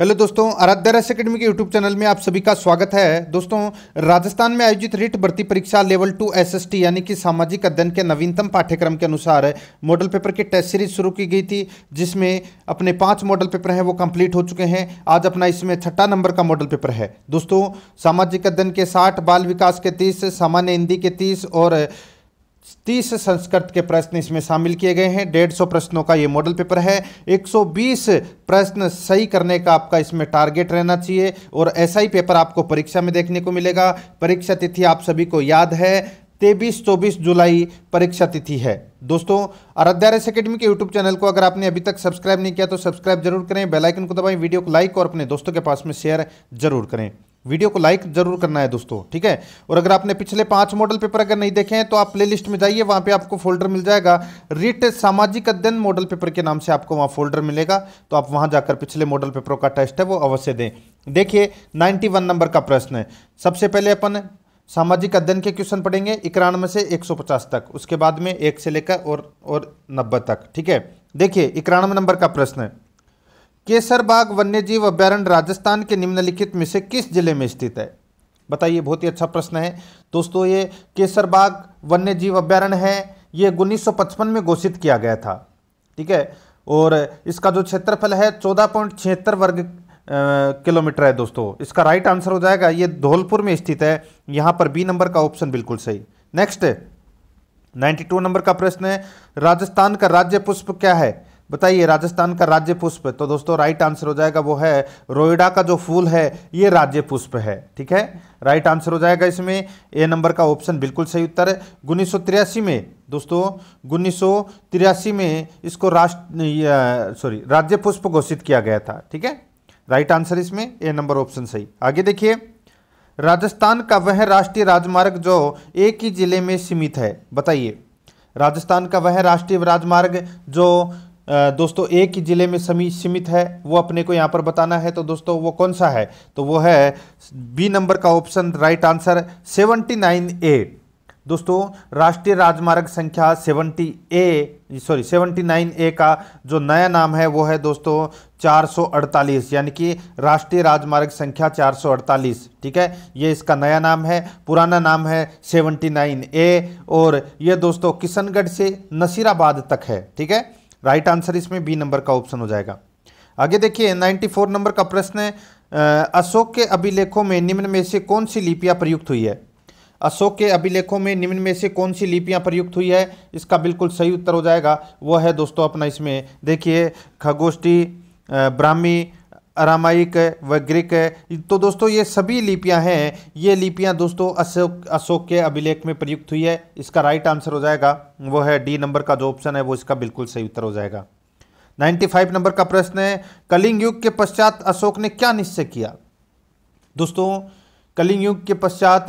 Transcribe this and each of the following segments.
hello दोस्तों आराध्या रस academy के यूट्यूब चैनल में आप सभी का स्वागत है दोस्तों राजस्थान में आयोजित रिट भर्ती परीक्षा लेवल टू एसएसटी यानी कि सामाजिक अध्ययन के नवीनतम पाठ्यक्रम के अनुसार मॉडल पेपर की टेस्ट सीरीज शुरू की गई थी जिसमें अपने पांच मॉडल पेपर हैं वो कंप्लीट हो चुके हैं आज अपना इसमें छठा नंबर का मॉडल पेपर है दोस्तों सामाजिक अध्ययन के साठ बाल विकास के तीस सामान्य हिंदी के तीस और तीस संस्कृत के प्रश्न इसमें शामिल किए गए हैं डेढ़ सौ प्रश्नों का ये मॉडल पेपर है एक सौ बीस प्रश्न सही करने का आपका इसमें टारगेट रहना चाहिए और ऐसा ही पेपर आपको परीक्षा में देखने को मिलेगा परीक्षा तिथि आप सभी को याद है तेईस चौबीस जुलाई परीक्षा तिथि है दोस्तों रेस अकेडमी के यूट्यूब चैनल को अगर आपने अभी तक सब्सक्राइब नहीं किया तो सब्सक्राइब जरूर करें बेलाइकन को दबाएं वीडियो को लाइक और अपने दोस्तों के पास में शेयर जरूर करें वीडियो को लाइक जरूर करना है दोस्तों ठीक है और अगर आपने पिछले पांच मॉडल पेपर अगर नहीं देखे हैं तो आप प्लेलिस्ट में जाइए वहां पे आपको फोल्डर मिल जाएगा रिट सामाजिक अध्ययन मॉडल पेपर के नाम से आपको वहां फोल्डर मिलेगा तो आप वहां जाकर पिछले मॉडल पेपरों का टेस्ट है वो अवश्य दें देखिए नाइन्टी नंबर का प्रश्न है सबसे पहले अपन सामाजिक अध्ययन के क्वेश्चन पढ़ेंगे इक्यानवे से एक तक उसके बाद में एक से लेकर और और नब्बे तक ठीक है देखिए इक्यानवे नंबर का प्रश्न है केसरबाग वन्यजीव अभ्यारण्य राजस्थान के निम्नलिखित में से किस जिले में स्थित है बताइए बहुत ही अच्छा प्रश्न है दोस्तों ये केसरबाग वन्यजीव अभ्यारण्य है ये उन्नीस में घोषित किया गया था ठीक है और इसका जो क्षेत्रफल है चौदह वर्ग किलोमीटर है दोस्तों इसका राइट आंसर हो जाएगा ये धौलपुर में स्थित है यहाँ पर बी नंबर का ऑप्शन बिल्कुल सही नेक्स्ट 92 नंबर का प्रश्न है राजस्थान का राज्य पुष्प क्या है बताइए राजस्थान का राज्य पुष्प तो दोस्तों राइट आंसर हो जाएगा वो है रोयडा का जो फूल है ये राज्य पुष्प है ठीक है राइट आंसर हो जाएगा इसमें ए नंबर का ऑप्शन बिल्कुल सही उत्तर है उन्नीस में दोस्तों उन्नीस में इसको राष्ट्र सॉरी राज्य पुष्प घोषित किया गया था ठीक है राइट आंसर इसमें ए नंबर ऑप्शन सही आगे देखिए राजस्थान का वह राष्ट्रीय राजमार्ग जो एक ही जिले में सीमित है बताइए राजस्थान का वह राष्ट्रीय राजमार्ग जो दोस्तों एक ही ज़िले में समी सीमित है वो अपने को यहाँ पर बताना है तो दोस्तों वो कौन सा है तो वो है बी नंबर का option right answer seventy nine A दोस्तों राष्ट्रीय राजमार्ग संख्या seventy A sorry seventy nine A का जो नया नाम है वो है दोस्तों 448 यानी कि राष्ट्रीय राजमार्ग संख्या 448 ठीक है ये इसका नया नाम है पुराना नाम है 79 ए और ये दोस्तों किशनगढ़ से नसीराबाद तक है ठीक है राइट आंसर इसमें बी नंबर का ऑप्शन हो जाएगा आगे देखिए 94 नंबर का प्रश्न है अशोक के अभिलेखों में निम्न में से कौन सी लिपियाँ प्रयुक्त हुई है अशोक के अभिलेखों में निम्न में से कौन सी लिपियाँ प्रयुक्त हुई है इसका बिल्कुल सही उत्तर हो जाएगा वो है दोस्तों अपना इसमें देखिए खगोष्ठी ब्राह्मी अरामाइक है है तो दोस्तों ये सभी लिपियां हैं ये लिपियां दोस्तों अशोक अशोक के अभिलेख में प्रयुक्त हुई है इसका राइट आंसर हो जाएगा वो है डी नंबर का जो ऑप्शन है वो इसका बिल्कुल सही उत्तर हो जाएगा 95 नंबर का प्रश्न है कलिंग युग के पश्चात अशोक ने क्या निश्चय किया दोस्तों कलिंग युग के पश्चात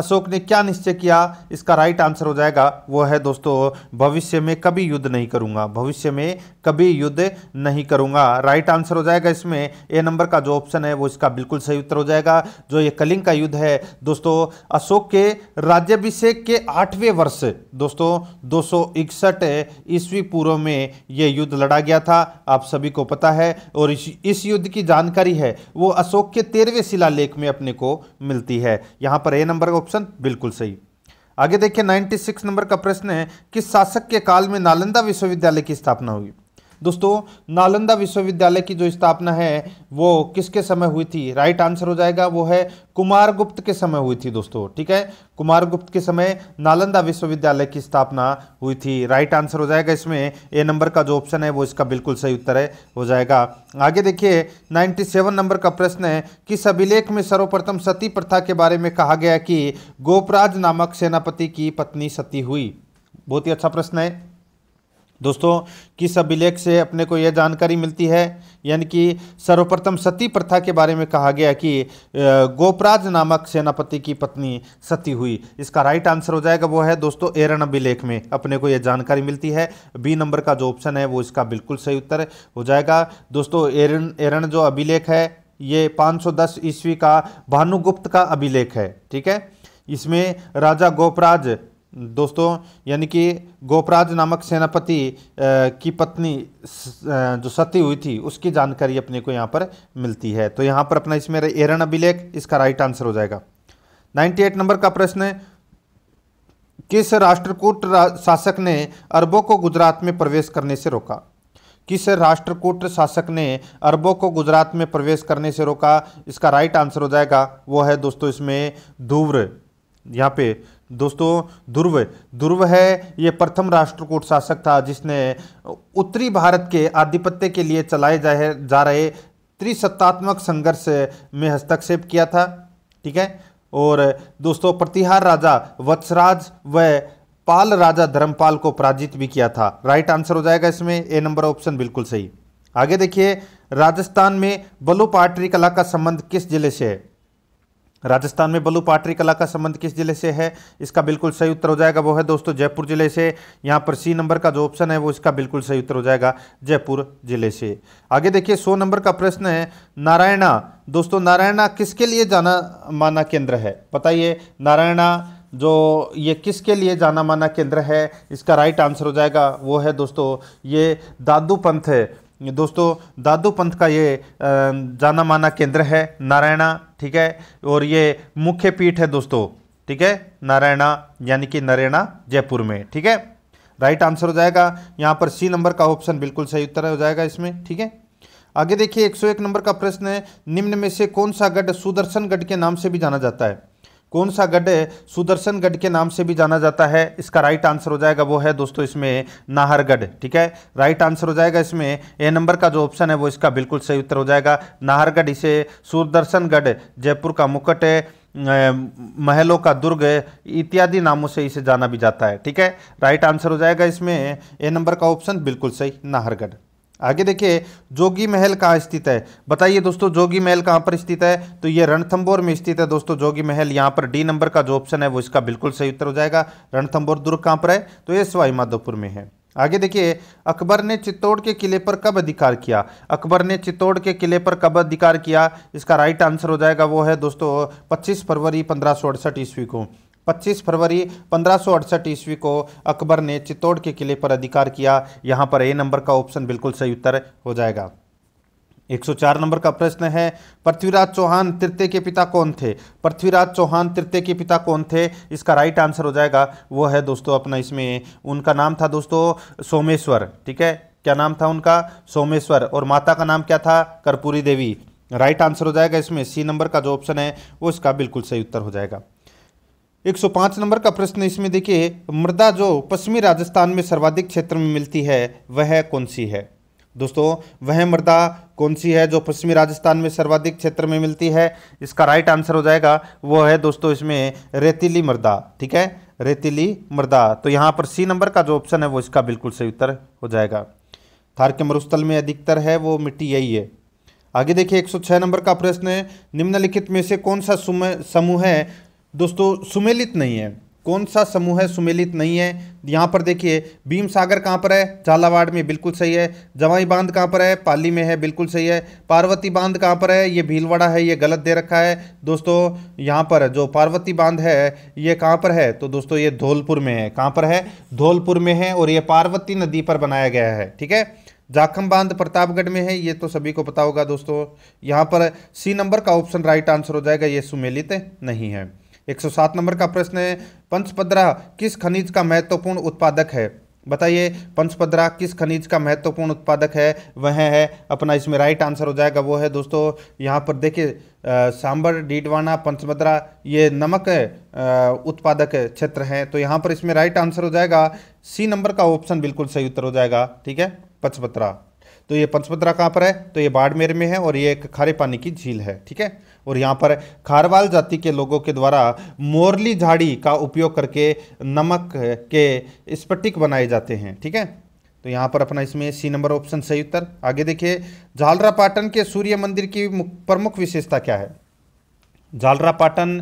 अशोक ने क्या निश्चय किया इसका राइट आंसर हो जाएगा वो है दोस्तों भविष्य में कभी युद्ध नहीं करूँगा भविष्य में कभी युद्ध नहीं करूँगा राइट आंसर हो जाएगा इसमें ए नंबर का जो ऑप्शन है वो इसका बिल्कुल सही उत्तर हो जाएगा जो ये कलिंग का युद्ध है दोस्तों अशोक के राज्याभिषेक के आठवें वर्ष दोस्तों दो ईस्वी पूर्व में ये युद्ध लड़ा गया था आप सभी को पता है और इस, इस युद्ध की जानकारी है वो अशोक के तेरहवें शिलालेख में अपने को मिलती है यहाँ पर ए नंबर का ऑप्शन बिल्कुल सही आगे देखिए 96 नंबर का प्रश्न है कि शासक के काल में नालंदा विश्वविद्यालय की स्थापना हुई दोस्तों नालंदा विश्वविद्यालय की जो स्थापना है वो किसके समय हुई थी राइट आंसर हो जाएगा वो है कुमार गुप्त के समय हुई थी दोस्तों ठीक है कुमार गुप्त के समय नालंदा विश्वविद्यालय की स्थापना हुई थी राइट आंसर हो जाएगा इसमें ए नंबर का जो ऑप्शन है वो इसका बिल्कुल सही उत्तर है हो जाएगा आगे देखिए 97 नंबर का प्रश्न है किस अभिलेख में सर्वप्रथम सती प्रथा के बारे में कहा गया कि गोपराज नामक सेनापति की पत्नी सती हुई बहुत ही अच्छा प्रश्न है दोस्तों किस अभिलेख से अपने को यह जानकारी मिलती है यानी कि सर्वप्रथम सती प्रथा के बारे में कहा गया कि गोपराज नामक सेनापति की पत्नी सती हुई इसका राइट आंसर हो जाएगा वो है दोस्तों एरन अभिलेख में अपने को यह जानकारी मिलती है बी नंबर का जो ऑप्शन है वो इसका बिल्कुल सही उत्तर हो जाएगा दोस्तों एरन एरन जो अभिलेख है ये पाँच ईस्वी का भानुगुप्त का अभिलेख है ठीक है इसमें राजा गोपराज दोस्तों यानी कि गोपराज नामक सेनापति की पत्नी जो सती हुई थी उसकी जानकारी अपने को यहाँ पर मिलती है तो यहाँ पर अपना इसमें एरन अभिलेख इसका राइट आंसर हो जाएगा 98 नंबर का प्रश्न है किस राष्ट्रकूट रा, शासक ने अरबों को गुजरात में प्रवेश करने से रोका किस राष्ट्रकूट शासक ने अरबों को गुजरात में प्रवेश करने से रोका इसका राइट आंसर हो जाएगा वो है दोस्तों इसमें धूव्र यहाँ पे दोस्तों ध्रुव ध्रुव है ये प्रथम राष्ट्रकूट शासक था जिसने उत्तरी भारत के आधिपत्य के लिए चलाए जाए जा रहे त्रिसत्तात्मक संघर्ष में हस्तक्षेप किया था ठीक है और दोस्तों प्रतिहार राजा वत्सराज व पाल राजा धर्मपाल को पराजित भी किया था राइट आंसर हो जाएगा इसमें ए नंबर ऑप्शन बिल्कुल सही आगे देखिए राजस्थान में बलू पाटरी कला का संबंध किस जिले से है राजस्थान में बलू पाटरी कला का संबंध किस जिले से है इसका बिल्कुल सही उत्तर हो जाएगा वो है दोस्तों जयपुर जिले से यहाँ पर सी नंबर का जो ऑप्शन है वो इसका बिल्कुल सही उत्तर हो जाएगा जयपुर जिले से आगे देखिए सौ नंबर का प्रश्न है नारायणा दोस्तों नारायणा किसके लिए जाना माना केंद्र है बताइए नारायणा जो ये किसके लिए जाना माना केंद्र है इसका राइट आंसर हो जाएगा वो है दोस्तों ये दादू पंथ है दोस्तों दादू पंथ का ये जाना माना केंद्र है नारायणा ठीक है और ये मुख्य पीठ है दोस्तों ठीक है नारायणा यानी कि नरेणा जयपुर में ठीक है राइट आंसर हो जाएगा यहाँ पर सी नंबर का ऑप्शन बिल्कुल सही उत्तर हो जाएगा इसमें ठीक है आगे देखिए 101 नंबर का प्रश्न है निम्न में से कौन सा गढ़ सुदर्शन गढ़ के नाम से भी जाना जाता है कौन सा गढ़ सुदर्शन गढ़ के नाम से भी जाना जाता है इसका राइट आंसर हो जाएगा वो है दोस्तों इसमें नाहरगढ़ ठीक है राइट आंसर हो जाएगा इसमें ए नंबर का जो ऑप्शन है वो इसका बिल्कुल सही उत्तर हो जाएगा नाहरगढ़ इसे सुदर्शनगढ़ जयपुर का मुकुट महलों का दुर्ग इत्यादि नामों से इसे जाना भी जाता है ठीक है राइट आंसर हो जाएगा इसमें ए नंबर का ऑप्शन बिल्कुल सही नाहरगढ़ आगे देखिए जोगी महल कहाँ स्थित है बताइए दोस्तों जोगी महल कहाँ पर स्थित है तो ये रणथंबोर में स्थित है दोस्तों जोगी महल यहाँ पर डी नंबर का जो ऑप्शन है वो इसका बिल्कुल सही उत्तर हो जाएगा रणथंबोर दुर्ग कहाँ पर है तो ये माधोपुर में है आगे देखिए अकबर ने चित्तौड़ के किले पर कब अधिकार किया अकबर ने चित्तौड़ के किले पर कब अधिकार किया इसका राइट आंसर हो जाएगा वो है दोस्तों 25 फरवरी पंद्रह ईस्वी को 25 फरवरी पंद्रह ईस्वी को अकबर ने चित्तौड़ के किले पर अधिकार किया यहाँ पर ए नंबर का ऑप्शन बिल्कुल सही उत्तर हो जाएगा 104 नंबर का प्रश्न है पृथ्वीराज चौहान तृतीय के पिता कौन थे पृथ्वीराज चौहान तृतीय के पिता कौन थे इसका राइट आंसर हो जाएगा वो है दोस्तों अपना इसमें उनका नाम था दोस्तों सोमेश्वर ठीक है क्या नाम था उनका सोमेश्वर और माता का नाम क्या था कर्पूरी देवी राइट आंसर हो जाएगा इसमें सी नंबर का जो ऑप्शन है वो इसका बिल्कुल सही उत्तर हो जाएगा 105 नंबर का प्रश्न इसमें देखिए मृदा जो पश्चिमी राजस्थान में सर्वाधिक क्षेत्र में मिलती है वह कौन सी है दोस्तों वह मृदा कौन सी है जो पश्चिमी राजस्थान में सर्वाधिक क्षेत्र में मिलती है इसका राइट आंसर हो जाएगा वो है दोस्तों इसमें रेतीली मृदा ठीक है रेतीली मृदा तो यहाँ पर सी नंबर का जो ऑप्शन है वो इसका बिल्कुल सही उत्तर हो जाएगा थार के मरुस्थल में अधिकतर है वो मिट्टी यही है आगे देखिए 106 नंबर का प्रश्न है निम्नलिखित में से कौन सा समूह है दोस्तों सुमेलित नहीं है कौन सा समूह है सुमेलित नहीं है यहाँ पर देखिए भीम सागर कहाँ पर है झालावाड़ में बिल्कुल सही है जवाई बांध कहाँ पर है पाली में है बिल्कुल सही है पार्वती बांध कहाँ पर है ये भीलवाड़ा है ये गलत दे रखा है दोस्तों यहाँ पर जो पार्वती बांध है ये कहाँ पर है तो दोस्तों ये धौलपुर में है कहाँ पर है धौलपुर में है और ये पार्वती नदी पर बनाया गया है ठीक है जाखम बांध प्रतापगढ़ में है ये तो सभी को पता होगा दोस्तों यहाँ पर सी नंबर का ऑप्शन राइट आंसर हो जाएगा ये सुमेलित नहीं है 107 नंबर का प्रश्न है पंचपद्रा किस खनिज का महत्वपूर्ण उत्पादक है बताइए पंचपद्रा किस खनिज का महत्वपूर्ण उत्पादक है वह है अपना इसमें राइट आंसर हो जाएगा वो है दोस्तों यहाँ पर देखिए सांबर डीडवाना पंचपद्रा ये नमक उत्पादक क्षेत्र है तो यहाँ पर इसमें राइट आंसर हो जाएगा सी नंबर का ऑप्शन बिल्कुल सही उत्तर हो जाएगा ठीक है पंचपद्रा तो ये पंचपद्रा कहाँ पर है तो ये बाड़मेर में है और ये एक खारे पानी की झील है ठीक है और यहाँ पर खारवाल जाति के लोगों के द्वारा मोरली झाड़ी का उपयोग करके नमक के स्पटिक बनाए जाते हैं ठीक है तो यहाँ पर अपना इसमें सी नंबर ऑप्शन सही उत्तर आगे देखिए झालरापाटन के सूर्य मंदिर की प्रमुख विशेषता क्या है झालरापाटन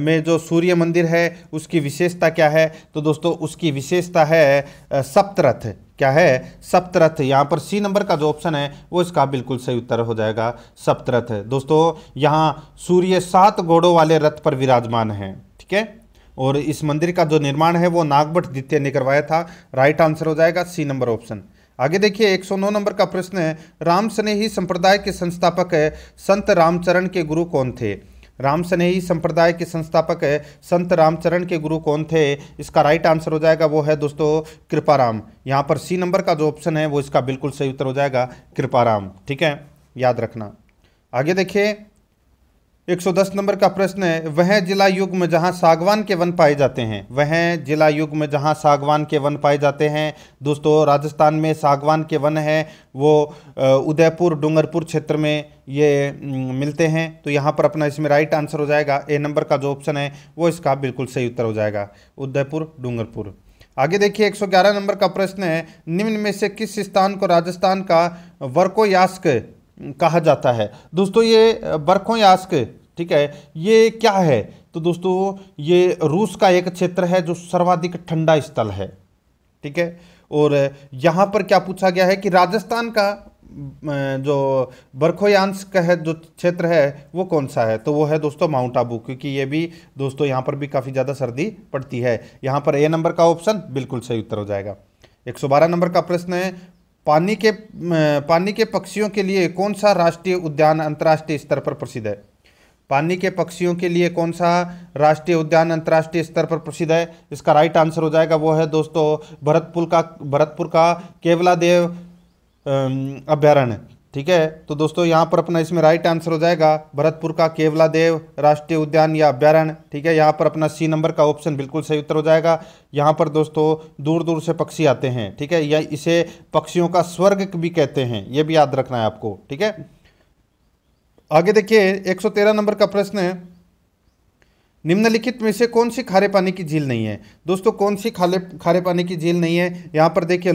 में जो सूर्य मंदिर है उसकी विशेषता क्या है तो दोस्तों उसकी विशेषता है सप्तरथ क्या है सप्तरथ यहाँ पर सी नंबर का जो ऑप्शन है वो इसका बिल्कुल सही उत्तर हो जाएगा सप्तरथ दोस्तों यहाँ सूर्य सात घोड़ों वाले रथ पर विराजमान है ठीक है और इस मंदिर का जो निर्माण है वो नागभट द्वितीय ने करवाया था राइट आंसर हो जाएगा सी नंबर ऑप्शन आगे देखिए 109 नंबर का प्रश्न है राम स्नेही संप्रदाय के संस्थापक संत रामचरण के गुरु कौन थे राम स्नेही संप्रदाय के संस्थापक संत रामचरण के गुरु कौन थे इसका राइट आंसर हो जाएगा वो है दोस्तों कृपाराम यहाँ पर सी नंबर का जो ऑप्शन है वो इसका बिल्कुल सही उत्तर हो जाएगा कृपाराम ठीक है याद रखना आगे देखिए 110 नंबर का प्रश्न है वह जिला युग में जहां सागवान के वन पाए जाते हैं वह जिला युग में जहां सागवान के वन पाए जाते हैं दोस्तों राजस्थान में सागवान के वन हैं वो उदयपुर डूंगरपुर क्षेत्र में ये मिलते हैं तो यहाँ पर अपना इसमें राइट आंसर हो जाएगा ए नंबर का जो ऑप्शन है वो इसका बिल्कुल सही उत्तर हो जाएगा उदयपुर डूंगरपुर आगे देखिए 111 नंबर का प्रश्न है निम्न में से किस स्थान को राजस्थान का वर्कोयास्क कहा जाता है दोस्तों ये बर्खों यास्क ठीक है ये क्या है तो दोस्तों ये रूस का एक क्षेत्र है जो सर्वाधिक ठंडा स्थल है ठीक है और यहाँ पर क्या पूछा गया है कि राजस्थान का जो बर्खोयांश का है जो क्षेत्र है वो कौन सा है तो वो है दोस्तों माउंट आबू क्योंकि ये भी दोस्तों यहाँ पर भी काफ़ी ज़्यादा सर्दी पड़ती है यहाँ पर ए नंबर का ऑप्शन बिल्कुल सही उत्तर हो जाएगा 112 नंबर का प्रश्न है पानी के पानी के पक्षियों के लिए कौन सा राष्ट्रीय उद्यान अंतर्राष्ट्रीय स्तर पर प्रसिद्ध है पानी के पक्षियों के लिए कौन सा राष्ट्रीय उद्यान अंतर्राष्ट्रीय स्तर पर प्रसिद्ध है इसका राइट आंसर हो जाएगा वो है दोस्तों भरतपुर का भरतपुर का केवलादेव अभ्यारण्य ठीक है तो दोस्तों यहाँ पर अपना इसमें राइट आंसर हो जाएगा भरतपुर का केवला देव राष्ट्रीय उद्यान या अभ्यारण्य ठीक है यहाँ पर अपना सी नंबर का ऑप्शन बिल्कुल सही उत्तर हो जाएगा यहाँ पर दोस्तों दूर दूर से पक्षी आते हैं ठीक है या इसे पक्षियों का स्वर्ग भी कहते हैं ये भी याद रखना है आपको ठीक है आगे देखिए एक नंबर का प्रश्न है निम्नलिखित में से कौन सी खारे पानी की झील नहीं है दोस्तों कौन सी खाले खारे पानी की झील नहीं है यहाँ पर देखिए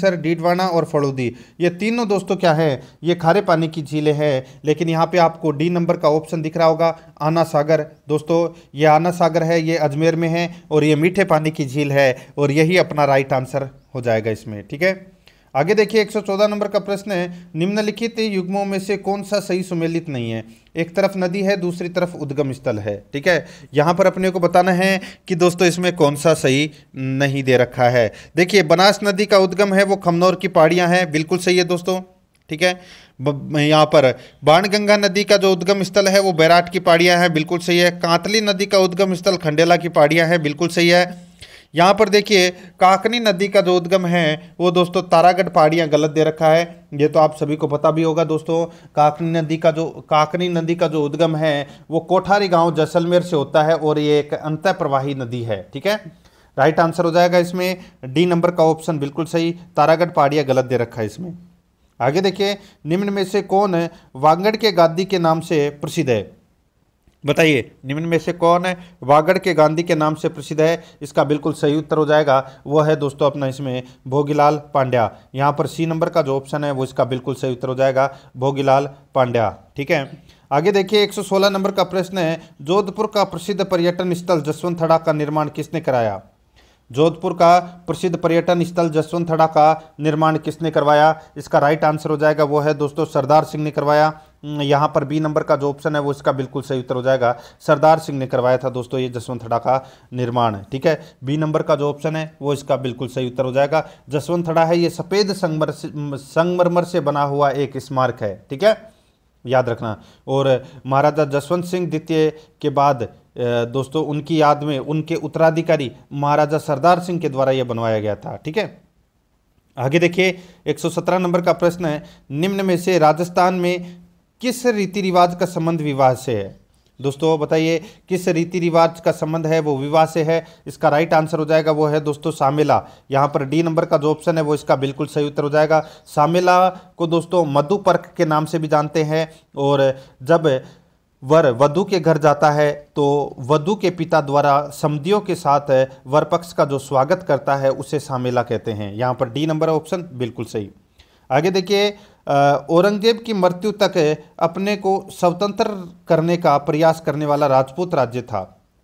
सर डीडवाना और फड़ोदी ये तीनों दोस्तों क्या है ये खारे पानी की झीलें हैं लेकिन यहाँ पे आपको डी नंबर का ऑप्शन दिख रहा होगा आना सागर दोस्तों ये आना सागर है ये अजमेर में है और ये मीठे पानी की झील है और यही अपना राइट आंसर हो जाएगा इसमें ठीक है आगे देखिए 114 नंबर का प्रश्न है निम्नलिखित युग्मों में से कौन सा सही सुमेलित नहीं है एक तरफ नदी है दूसरी तरफ उद्गम स्थल है ठीक है यहाँ पर अपने को बताना है कि दोस्तों इसमें कौन सा सही नहीं दे रखा है देखिए बनास नदी का उद्गम है वो खमनौर की पहाड़ियाँ हैं बिल्कुल सही है दोस्तों ठीक है यहाँ पर बाणगंगा नदी का जो उद्गम स्थल है वो बैराट की पहाड़ियाँ हैं बिल्कुल सही है कांतली नदी का उद्गम स्थल खंडेला की पहाड़ियाँ हैं बिल्कुल सही है यहाँ पर देखिए काकनी नदी का जो उद्गम है वो दोस्तों तारागढ़ पहाड़ियाँ गलत दे रखा है ये तो आप सभी को पता भी होगा दोस्तों काकनी नदी का जो काकनी नदी का जो उद्गम है वो कोठारी गाँव जैसलमेर से होता है और ये एक अंत प्रवाही नदी है ठीक है राइट आंसर हो जाएगा इसमें डी नंबर का ऑप्शन बिल्कुल सही तारागढ़ पहाड़ियाँ गलत दे रखा है इसमें आगे देखिए निम्न में से कौन वांगड़ के गादी के नाम से प्रसिद्ध है बताइए निम्न में से कौन है वागड़ के गांधी के नाम से प्रसिद्ध है इसका बिल्कुल सही उत्तर हो जाएगा वह है दोस्तों अपना इसमें भोगीलाल पांड्या यहाँ पर सी नंबर का जो ऑप्शन है वो इसका बिल्कुल सही उत्तर हो जाएगा भोगीलाल पांड्या ठीक है आगे देखिए 116 नंबर का प्रश्न है जोधपुर का प्रसिद्ध पर्यटन स्थल जसवंत थड़ा का निर्माण किसने कराया जोधपुर का प्रसिद्ध पर्यटन स्थल जसवंत थड़ा का निर्माण किसने करवाया इसका राइट आंसर हो जाएगा वो है दोस्तों सरदार सिंह ने करवाया हम्म, यहाँ पर बी नंबर का जो ऑप्शन है वो इसका बिल्कुल सही उत्तर हो जाएगा सरदार सिंह ने करवाया था दोस्तों ये जसवंत थड़ा का निर्माण ठीक है बी नंबर का जो ऑप्शन है वो इसका बिल्कुल सही उत्तर हो जाएगा जसवंत थड़ा है ये सफ़ेद संगमरमर से बना हुआ एक स्मारक है ठीक है याद रखना और महाराजा जसवंत सिंह द्वितीय के बाद दोस्तों उनकी याद में उनके उत्तराधिकारी महाराजा सरदार सिंह के द्वारा यह बनवाया गया था ठीक है आगे देखिए 117 नंबर का प्रश्न है निम्न में से राजस्थान में किस रीति रिवाज का संबंध विवाह से है दोस्तों बताइए किस रीति रिवाज का संबंध है वो विवाह से है इसका राइट आंसर हो जाएगा वो है दोस्तों सामेला यहाँ पर डी नंबर का जो ऑप्शन है वो इसका बिल्कुल सही उत्तर हो जाएगा सामेला को दोस्तों मधु पर्क के नाम से भी जानते हैं और जब वर वधु के घर जाता है तो वधु के पिता द्वारा समधियों के साथ वर पक्ष का जो स्वागत करता है उसे सामेला कहते हैं यहाँ पर डी नंबर ऑप्शन बिल्कुल सही आगे देखिए औरंगजेब की मृत्यु तक अपने को स्वतंत्र करने का प्रयास करने वाला राजपूत राज्य था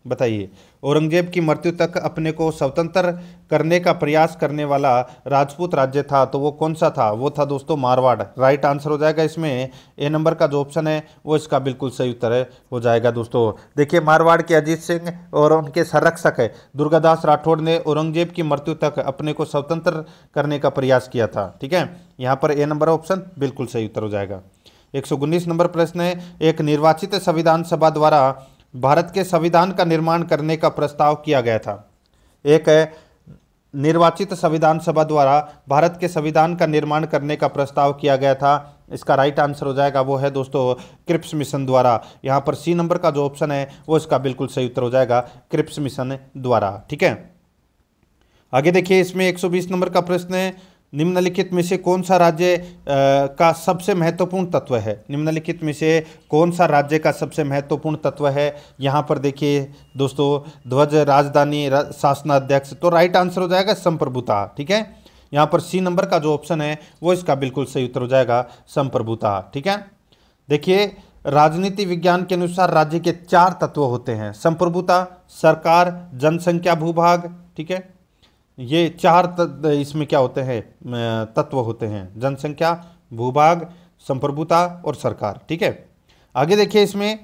बताइए औरंगजेब की मृत्यु तक अपने को स्वतंत्र करने का प्रयास करने वाला राजपूत राज्य था तो वो कौन सा था वो था दोस्तों मारवाड़ राइट आंसर हो जाएगा इसमें ए नंबर का जो ऑप्शन है वो इसका बिल्कुल सही उत्तर हो जाएगा दोस्तों देखिए मारवाड़ के अजीत सिंह और उनके संरक्षक दुर्गादास राठौड़ ने औरंगजेब की मृत्यु तक अपने को स्वतंत्र करने का प्रयास किया था ठीक है यहाँ पर ए नंबर ऑप्शन बिल्कुल सही उत्तर हो जाएगा एक नंबर प्रश्न है एक निर्वाचित संविधान सभा द्वारा भारत के संविधान का निर्माण करने का प्रस्ताव किया गया था एक निर्वाचित संविधान सभा द्वारा भारत के संविधान का निर्माण करने का प्रस्ताव किया गया था इसका राइट आंसर हो जाएगा वो है दोस्तों क्रिप्स मिशन द्वारा यहाँ पर सी नंबर का जो ऑप्शन है वो इसका बिल्कुल सही उत्तर हो जाएगा क्रिप्स मिशन द्वारा ठीक है आगे देखिए इसमें 120 नंबर का प्रश्न है निम्नलिखित में से कौन सा राज्य का सबसे महत्वपूर्ण तत्व है निम्नलिखित में से कौन सा राज्य का सबसे महत्वपूर्ण तत्व है यहाँ पर देखिए दोस्तों ध्वज राजधानी रा, शासनाध्यक्ष तो राइट आंसर हो जाएगा संप्रभुता ठीक है यहाँ पर सी नंबर का जो ऑप्शन है वो इसका बिल्कुल सही उत्तर हो जाएगा संप्रभुता ठीक है देखिए राजनीति विज्ञान के अनुसार राज्य के चार तत्व होते हैं संप्रभुता सरकार जनसंख्या भूभाग ठीक है ये चार इसमें क्या होते हैं तत्व होते हैं जनसंख्या भूभाग संप्रभुता और सरकार ठीक है आगे देखिए इसमें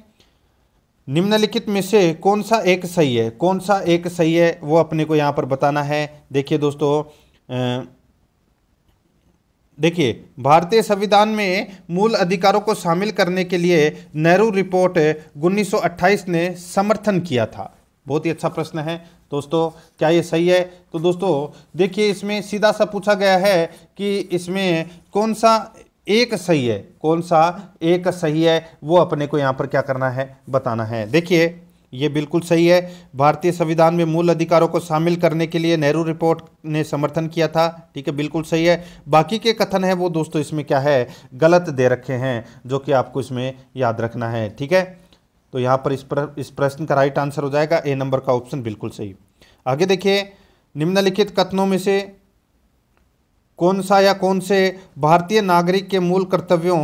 निम्नलिखित में से कौन सा एक सही है कौन सा एक सही है वो अपने को यहाँ पर बताना है देखिए दोस्तों देखिए भारतीय संविधान में मूल अधिकारों को शामिल करने के लिए नेहरू रिपोर्ट 1928 ने समर्थन किया था बहुत ही अच्छा प्रश्न है दोस्तों क्या ये सही है तो दोस्तों देखिए इसमें सीधा सा पूछा गया है कि इसमें कौन सा एक सही है कौन सा एक सही है वो अपने को यहाँ पर क्या करना है बताना है देखिए ये बिल्कुल सही है भारतीय संविधान में मूल अधिकारों को शामिल करने के लिए नेहरू रिपोर्ट ने समर्थन किया था ठीक है बिल्कुल सही है बाकी के कथन है वो दोस्तों इसमें क्या है गलत दे रखे हैं जो कि आपको इसमें याद रखना है ठीक है तो यहाँ पर इस पर इस प्रश्न का राइट आंसर हो जाएगा ए नंबर का ऑप्शन बिल्कुल सही आगे देखिए निम्नलिखित कथनों में से कौन सा या कौन से भारतीय नागरिक के मूल कर्तव्यों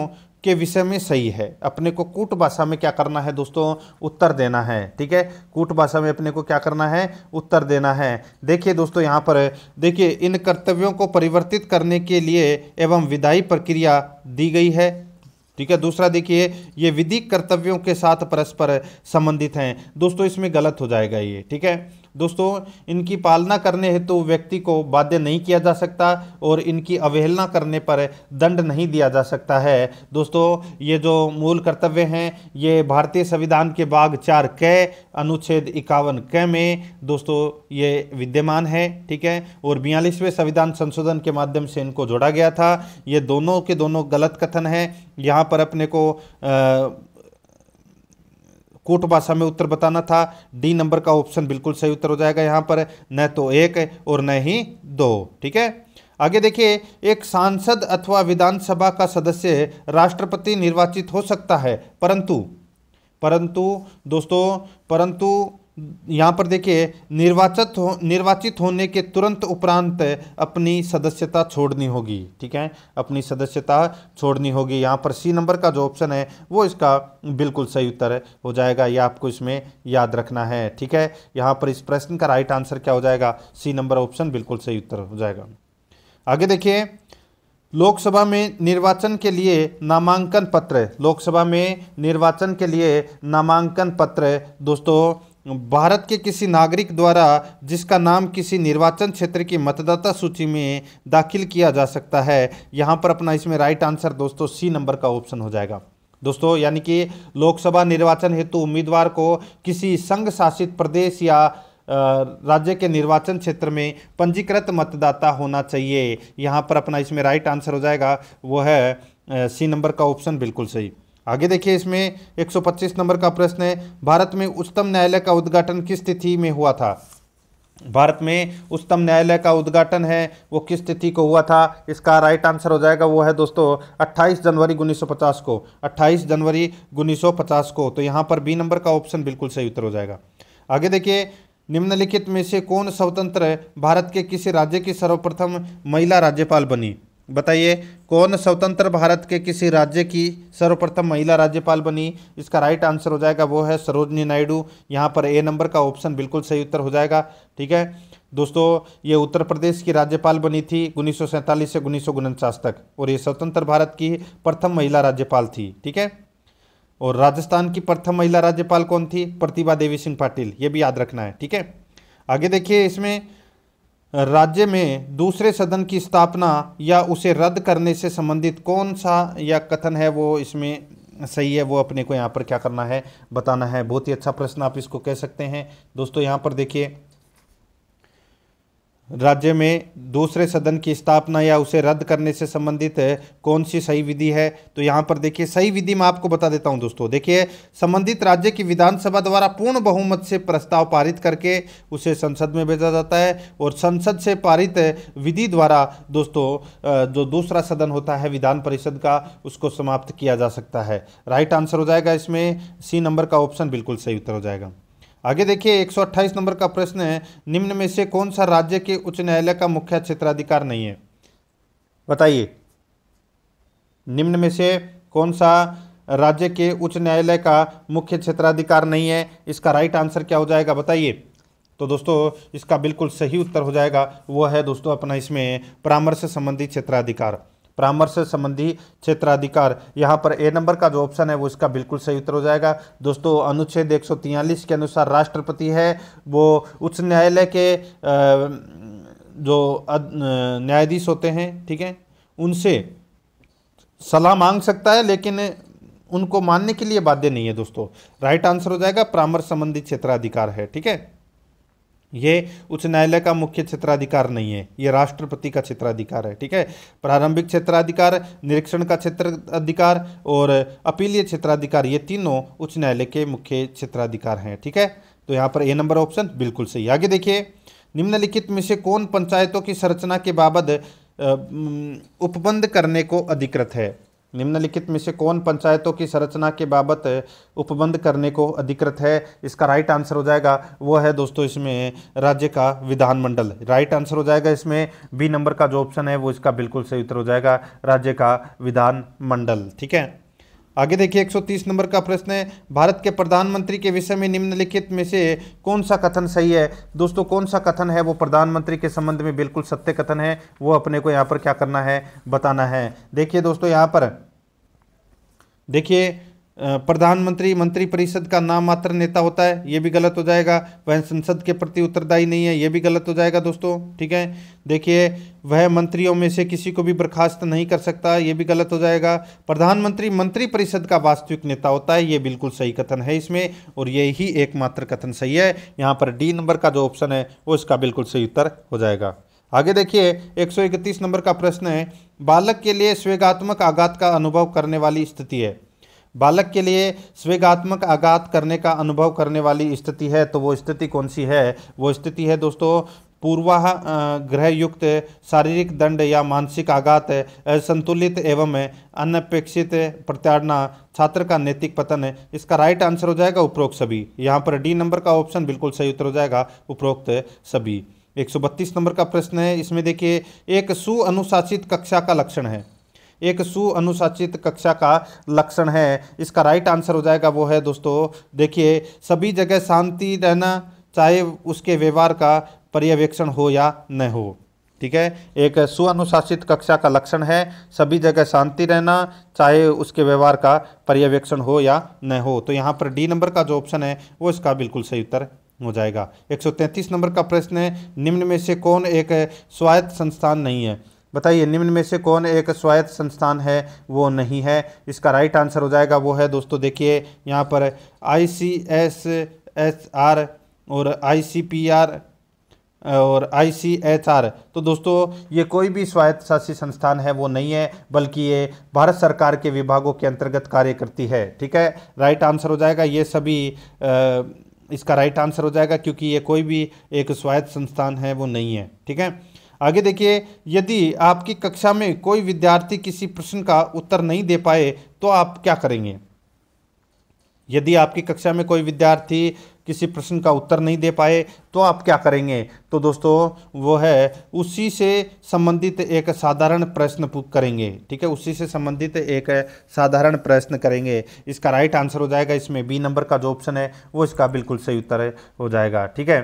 के विषय में सही है अपने को कूट भाषा में क्या करना है दोस्तों उत्तर देना है ठीक है कूट भाषा में अपने को क्या करना है उत्तर देना है देखिए दोस्तों यहाँ पर देखिए इन कर्तव्यों को परिवर्तित करने के लिए एवं विदाई प्रक्रिया दी गई है ठीक है दूसरा देखिए ये विधिक कर्तव्यों के साथ परस्पर संबंधित हैं दोस्तों इसमें गलत हो जाएगा ये ठीक है दोस्तों इनकी पालना करने हेतु तो व्यक्ति को बाध्य नहीं किया जा सकता और इनकी अवहेलना करने पर दंड नहीं दिया जा सकता है दोस्तों ये जो मूल कर्तव्य हैं ये भारतीय संविधान के बाघ चार क अनुच्छेद इक्यावन क में दोस्तों ये विद्यमान है ठीक है और बयालीसवें संविधान संशोधन के माध्यम से इनको जोड़ा गया था ये दोनों के दोनों गलत कथन है यहाँ पर अपने को आ, कोट भाषा में उत्तर बताना था डी नंबर का ऑप्शन बिल्कुल सही उत्तर हो जाएगा यहाँ पर न तो एक और न ही दो ठीक है आगे देखिए एक सांसद अथवा विधानसभा का सदस्य राष्ट्रपति निर्वाचित हो सकता है परंतु परंतु दोस्तों परंतु यहाँ पर देखिए निर्वाचित हो निर्वाचित होने के तुरंत उपरांत अपनी सदस्यता छोड़नी होगी ठीक है अपनी सदस्यता छोड़नी होगी यहाँ पर सी नंबर का जो ऑप्शन है वो इसका बिल्कुल सही उत्तर हो जाएगा ये आपको इसमें याद रखना है ठीक है यहाँ पर इस प्रश्न का राइट आंसर क्या हो जाएगा सी नंबर ऑप्शन बिल्कुल सही उत्तर हो जाएगा आगे देखिए लोकसभा में निर्वाचन के लिए नामांकन पत्र लोकसभा में निर्वाचन के लिए नामांकन पत्र दोस्तों भारत के किसी नागरिक द्वारा जिसका नाम किसी निर्वाचन क्षेत्र की मतदाता सूची में दाखिल किया जा सकता है यहाँ पर अपना इसमें राइट आंसर दोस्तों सी नंबर का ऑप्शन हो जाएगा दोस्तों यानी कि लोकसभा निर्वाचन हेतु उम्मीदवार को किसी संघ शासित प्रदेश या राज्य के निर्वाचन क्षेत्र में पंजीकृत मतदाता होना चाहिए यहाँ पर अपना इसमें राइट आंसर हो जाएगा वो है सी नंबर का ऑप्शन बिल्कुल सही आगे देखिए इसमें 125 नंबर का प्रश्न है भारत में उच्चतम न्यायालय का उद्घाटन किस तिथि में हुआ था भारत में उच्चतम न्यायालय का उद्घाटन है वो किस तिथि को हुआ था इसका राइट आंसर हो जाएगा वो है दोस्तों 28 जनवरी 1950 को 28 जनवरी 1950 को तो यहाँ पर बी नंबर का ऑप्शन बिल्कुल सही उत्तर हो जाएगा आगे देखिए निम्नलिखित में से कौन स्वतंत्र भारत के किसी राज्य की सर्वप्रथम महिला राज्यपाल बनी बताइए कौन स्वतंत्र भारत के किसी राज्य की सर्वप्रथम महिला राज्यपाल बनी इसका राइट आंसर हो जाएगा वो है सरोजनी नायडू यहाँ पर ए नंबर का ऑप्शन बिल्कुल सही उत्तर हो जाएगा ठीक है दोस्तों ये उत्तर प्रदेश की राज्यपाल बनी थी उन्नीस से उन्नीस तक और ये स्वतंत्र भारत की प्रथम महिला राज्यपाल थी ठीक है और राजस्थान की प्रथम महिला राज्यपाल कौन थी प्रतिभा देवी सिंह पाटिल ये भी याद रखना है ठीक है आगे देखिए इसमें राज्य में दूसरे सदन की स्थापना या उसे रद्द करने से संबंधित कौन सा या कथन है वो इसमें सही है वो अपने को यहाँ पर क्या करना है बताना है बहुत ही अच्छा प्रश्न आप इसको कह सकते हैं दोस्तों यहाँ पर देखिए राज्य में दूसरे सदन की स्थापना या उसे रद्द करने से संबंधित कौन सी सही विधि है तो यहाँ पर देखिए सही विधि मैं आपको बता देता हूँ दोस्तों देखिए संबंधित राज्य की विधानसभा द्वारा पूर्ण बहुमत से प्रस्ताव पारित करके उसे संसद में भेजा जाता है और संसद से पारित विधि द्वारा दोस्तों जो दूसरा सदन होता है विधान परिषद का उसको समाप्त किया जा सकता है राइट आंसर हो जाएगा इसमें सी नंबर का ऑप्शन बिल्कुल सही उत्तर हो जाएगा आगे देखिए 128 नंबर का प्रश्न है निम्न में से कौन सा राज्य के उच्च न्यायालय का मुख्य क्षेत्राधिकार नहीं है बताइए निम्न में से कौन सा राज्य के उच्च न्यायालय का मुख्य क्षेत्राधिकार नहीं है इसका राइट आंसर क्या हो जाएगा बताइए तो दोस्तों इसका बिल्कुल सही उत्तर हो जाएगा वह है दोस्तों अपना इसमें परामर्श संबंधी क्षेत्राधिकार परामर्श संबंधी क्षेत्राधिकार यहाँ पर ए नंबर का जो ऑप्शन है वो इसका बिल्कुल सही उत्तर हो जाएगा दोस्तों अनुच्छेद एक के अनुसार राष्ट्रपति है वो उच्च न्यायालय के जो न्यायाधीश होते हैं ठीक है उनसे सलाह मांग सकता है लेकिन उनको मानने के लिए बाध्य नहीं है दोस्तों राइट आंसर हो जाएगा परामर्श संबंधी क्षेत्राधिकार है ठीक है ये उच्च न्यायालय का मुख्य क्षेत्राधिकार नहीं है ये राष्ट्रपति का क्षेत्राधिकार है ठीक है प्रारंभिक क्षेत्राधिकार निरीक्षण का क्षेत्र अधिकार और अपीलीय क्षेत्राधिकार ये तीनों उच्च न्यायालय के मुख्य क्षेत्राधिकार हैं ठीक है तो यहाँ पर ए नंबर ऑप्शन बिल्कुल सही आगे देखिए निम्नलिखित में से कौन पंचायतों की संरचना के बाबत उपबंध करने को अधिकृत है निम्नलिखित में से कौन पंचायतों की संरचना के बाबत उपबंध करने को अधिकृत है इसका राइट आंसर हो जाएगा वो है दोस्तों इसमें राज्य का विधानमंडल राइट आंसर हो जाएगा इसमें बी नंबर का जो ऑप्शन है वो इसका बिल्कुल सही उत्तर हो जाएगा राज्य का विधानमंडल ठीक है आगे देखिए 130 नंबर का प्रश्न है भारत के प्रधानमंत्री के विषय में निम्नलिखित में से कौन सा कथन सही है दोस्तों कौन सा कथन है वो प्रधानमंत्री के संबंध में बिल्कुल सत्य कथन है वो अपने को यहाँ पर क्या करना है बताना है देखिए दोस्तों यहाँ पर देखिए प्रधानमंत्री मंत्रिपरिषद का नाम मात्र नेता होता है ये भी गलत हो जाएगा वह संसद के प्रति उत्तरदायी नहीं है ये भी गलत हो जाएगा दोस्तों ठीक है देखिए वह मंत्रियों में से किसी को भी बर्खास्त नहीं कर सकता ये भी गलत हो जाएगा प्रधानमंत्री मंत्रिपरिषद का वास्तविक नेता होता है ये बिल्कुल सही कथन है इसमें और ये ही एकमात्र कथन सही है यहाँ पर डी नंबर का जो ऑप्शन है वो इसका बिल्कुल सही उत्तर हो जाएगा आगे देखिए 131 नंबर का प्रश्न है बालक के लिए स्वेगात्मक आघात का अनुभव करने वाली स्थिति है बालक के लिए स्वेगात्मक आघात करने का अनुभव करने वाली स्थिति है तो वो स्थिति कौन सी है वो स्थिति है दोस्तों पूर्वाह ग्रह युक्त शारीरिक दंड या मानसिक आघात संतुलित एवं अनपेक्षित प्रत्याड़ना छात्र का नैतिक पतन है इसका राइट आंसर हो जाएगा उपरोक्त सभी यहाँ पर डी नंबर का ऑप्शन बिल्कुल सही उत्तर हो जाएगा उपरोक्त सभी एक नंबर का प्रश्न है इसमें देखिए एक सुअनुशासित कक्षा का लक्षण है एक सुअनुशासित कक्षा का लक्षण है इसका राइट आंसर हो जाएगा वो है दोस्तों देखिए सभी जगह शांति रहना चाहे उसके व्यवहार का पर्यवेक्षण हो या न हो ठीक है एक सुअनुशासित कक्षा का लक्षण है सभी जगह शांति रहना चाहे उसके व्यवहार का पर्यवेक्षण हो या न हो तो यहाँ पर डी नंबर का जो ऑप्शन है वो इसका बिल्कुल सही उत्तर हो जाएगा 133 नंबर का प्रश्न है निम्न में से कौन एक स्वायत्त संस्थान नहीं है बताइए निम्न में से कौन एक स्वायत्त संस्थान है वो नहीं है इसका राइट आंसर हो जाएगा वो है दोस्तों देखिए यहाँ पर I C S S R और आई सी पी आर और आई सी एच आर तो दोस्तों ये कोई भी स्वायत्त शासी संस्थान है वो नहीं है बल्कि ये भारत सरकार के विभागों के अंतर्गत कार्य करती है ठीक है राइट आंसर हो जाएगा ये सभी इसका राइट आंसर हो जाएगा क्योंकि ये कोई भी एक स्वायत्त संस्थान है वो नहीं है ठीक है आगे देखिए यदि आपकी कक्षा में कोई विद्यार्थी किसी प्रश्न का उत्तर नहीं दे पाए तो आप क्या करेंगे यदि आपकी कक्षा में कोई विद्यार्थी किसी प्रश्न का उत्तर नहीं दे पाए तो आप क्या करेंगे तो दोस्तों वो है उसी से संबंधित एक साधारण प्रश्न करेंगे ठीक है उसी से संबंधित एक साधारण प्रश्न करेंगे इसका राइट आंसर हो जाएगा इसमें बी नंबर का जो ऑप्शन है वो इसका बिल्कुल सही उत्तर हो जाएगा ठीक है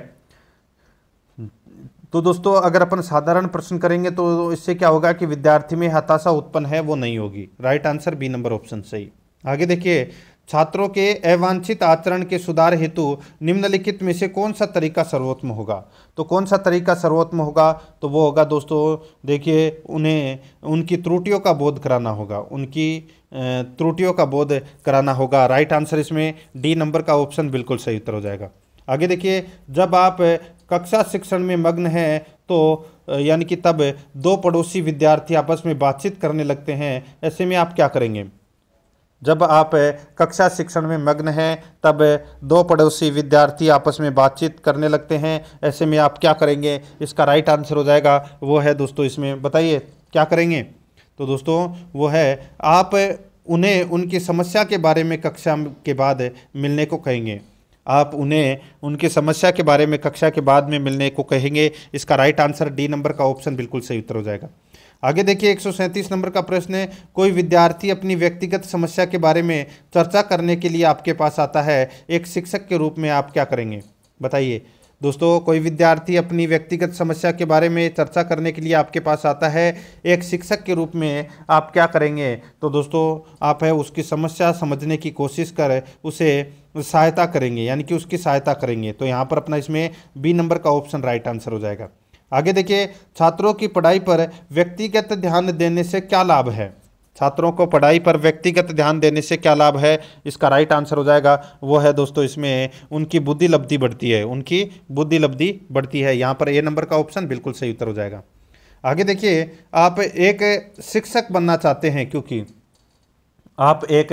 तो दोस्तों अगर अपन साधारण प्रश्न करेंगे तो इससे क्या होगा कि विद्यार्थी में हताशा उत्पन्न है वो नहीं होगी right answer B number option सही आगे देखिए छात्रों के अवांछित आचरण के सुधार हेतु निम्नलिखित में से कौन सा तरीका सर्वोत्तम होगा तो कौन सा तरीका सर्वोत्तम होगा तो वो होगा दोस्तों देखिए उन्हें उनकी त्रुटियों का बोध कराना होगा उनकी त्रुटियों का बोध कराना होगा राइट आंसर इसमें डी नंबर का ऑप्शन बिल्कुल सही उत्तर हो जाएगा आगे देखिए जब आप कक्षा शिक्षण में मग्न है तो यानी कि तब दो पड़ोसी विद्यार्थी आपस में बातचीत करने लगते हैं ऐसे में आप क्या करेंगे जब आप कक्षा शिक्षण में मग्न हैं तब दो पड़ोसी विद्यार्थी आपस में बातचीत करने लगते हैं ऐसे में आप क्या करेंगे इसका राइट आंसर हो जाएगा वो है दोस्तों इसमें बताइए क्या करेंगे तो दोस्तों वो है आप उन्हें उनकी समस्या के बारे में कक्षा के बाद मिलने को कहेंगे आप उन्हें उनकी समस्या के बारे में कक्षा के बाद में मिलने को कहेंगे इसका राइट आंसर डी नंबर का ऑप्शन बिल्कुल सही उत्तर हो जाएगा आगे देखिए एक नंबर का प्रश्न है कोई विद्यार्थी अपनी व्यक्तिगत समस्या के बारे में चर्चा करने के लिए आपके पास आता है एक शिक्षक के रूप में आप क्या करेंगे बताइए दोस्तों कोई विद्यार्थी अपनी व्यक्तिगत समस्या के बारे में चर्चा करने के लिए आपके पास आता है एक शिक्षक के रूप में आप क्या करेंगे तो दोस्तों आप है उसकी समस्या समझने की कोशिश कर उसे सहायता करेंगे यानी कि उसकी सहायता करेंगे तो यहाँ पर अपना इसमें बी नंबर का ऑप्शन राइट आंसर हो जाएगा आगे देखिए छात्रों की पढ़ाई पर व्यक्तिगत ध्यान देने से क्या लाभ है छात्रों को पढ़ाई पर व्यक्तिगत ध्यान देने से क्या लाभ है इसका राइट आंसर हो जाएगा वो है दोस्तों इसमें उनकी बुद्धि लब्धि बढ़ती है उनकी बुद्धि लब्धि बढ़ती है यहाँ पर ए नंबर का ऑप्शन बिल्कुल सही उत्तर हो जाएगा आगे देखिए आप एक शिक्षक बनना चाहते हैं क्योंकि आप एक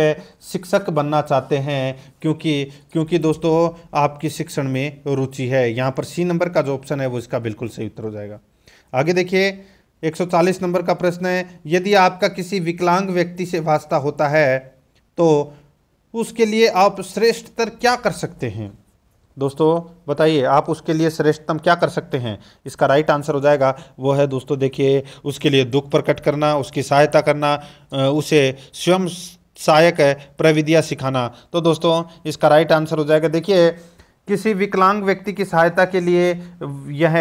शिक्षक बनना चाहते हैं क्योंकि क्योंकि दोस्तों आपकी शिक्षण में रुचि है यहाँ पर सी नंबर का जो ऑप्शन है वो इसका बिल्कुल सही उत्तर हो जाएगा आगे देखिए 140 नंबर का प्रश्न है यदि आपका किसी विकलांग व्यक्ति से वास्ता होता है तो उसके लिए आप श्रेष्ठतर क्या कर सकते हैं दोस्तों बताइए आप उसके लिए श्रेष्ठतम क्या कर सकते हैं इसका राइट आंसर हो जाएगा वो है दोस्तों देखिए उसके लिए दुख प्रकट करना उसकी सहायता करना उसे स्वयं सहायक है प्रविधियाँ सिखाना तो दोस्तों इसका राइट आंसर हो जाएगा देखिए किसी विकलांग व्यक्ति की सहायता के लिए यह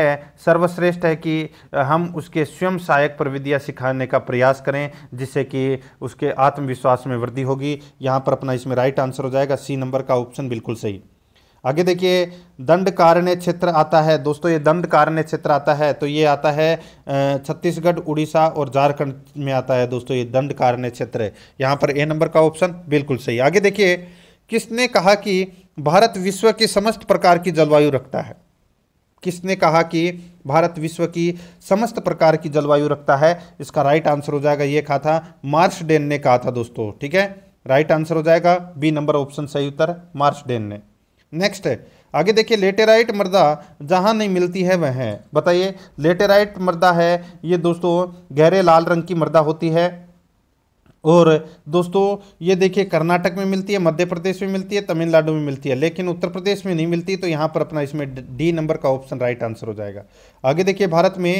सर्वश्रेष्ठ है कि हम उसके स्वयं सहायक प्रविधियाँ सिखाने का प्रयास करें जिससे कि उसके आत्मविश्वास में वृद्धि होगी यहाँ पर अपना इसमें राइट आंसर हो जाएगा सी नंबर का ऑप्शन बिल्कुल सही आगे देखिए दंड कारण्य क्षेत्र आता है दोस्तों ये दंड कारण्य क्षेत्र आता है तो ये आता है छत्तीसगढ़ उड़ीसा और झारखंड में आता है दोस्तों ये दंड कारण्य क्षेत्र यहाँ पर ए नंबर का ऑप्शन बिल्कुल सही आगे देखिए किसने कहा कि भारत विश्व की समस्त प्रकार की जलवायु रखता है किसने कहा कि भारत विश्व की समस्त प्रकार की जलवायु रखता है इसका राइट आंसर हो जाएगा ये कहा था मार्श डेन ने कहा था दोस्तों ठीक है राइट आंसर हो जाएगा बी नंबर ऑप्शन सही उत्तर मार्श डेन ने नेक्स्ट है आगे देखिए लेटेराइट मृदा जहाँ नहीं मिलती है वह है बताइए लेटेराइट मृदा है ये दोस्तों गहरे लाल रंग की मृदा होती है और दोस्तों ये देखिए कर्नाटक में मिलती है मध्य प्रदेश में मिलती है तमिलनाडु में मिलती है लेकिन उत्तर प्रदेश में नहीं मिलती तो यहाँ पर अपना इसमें डी नंबर का ऑप्शन राइट आंसर हो जाएगा आगे देखिए भारत में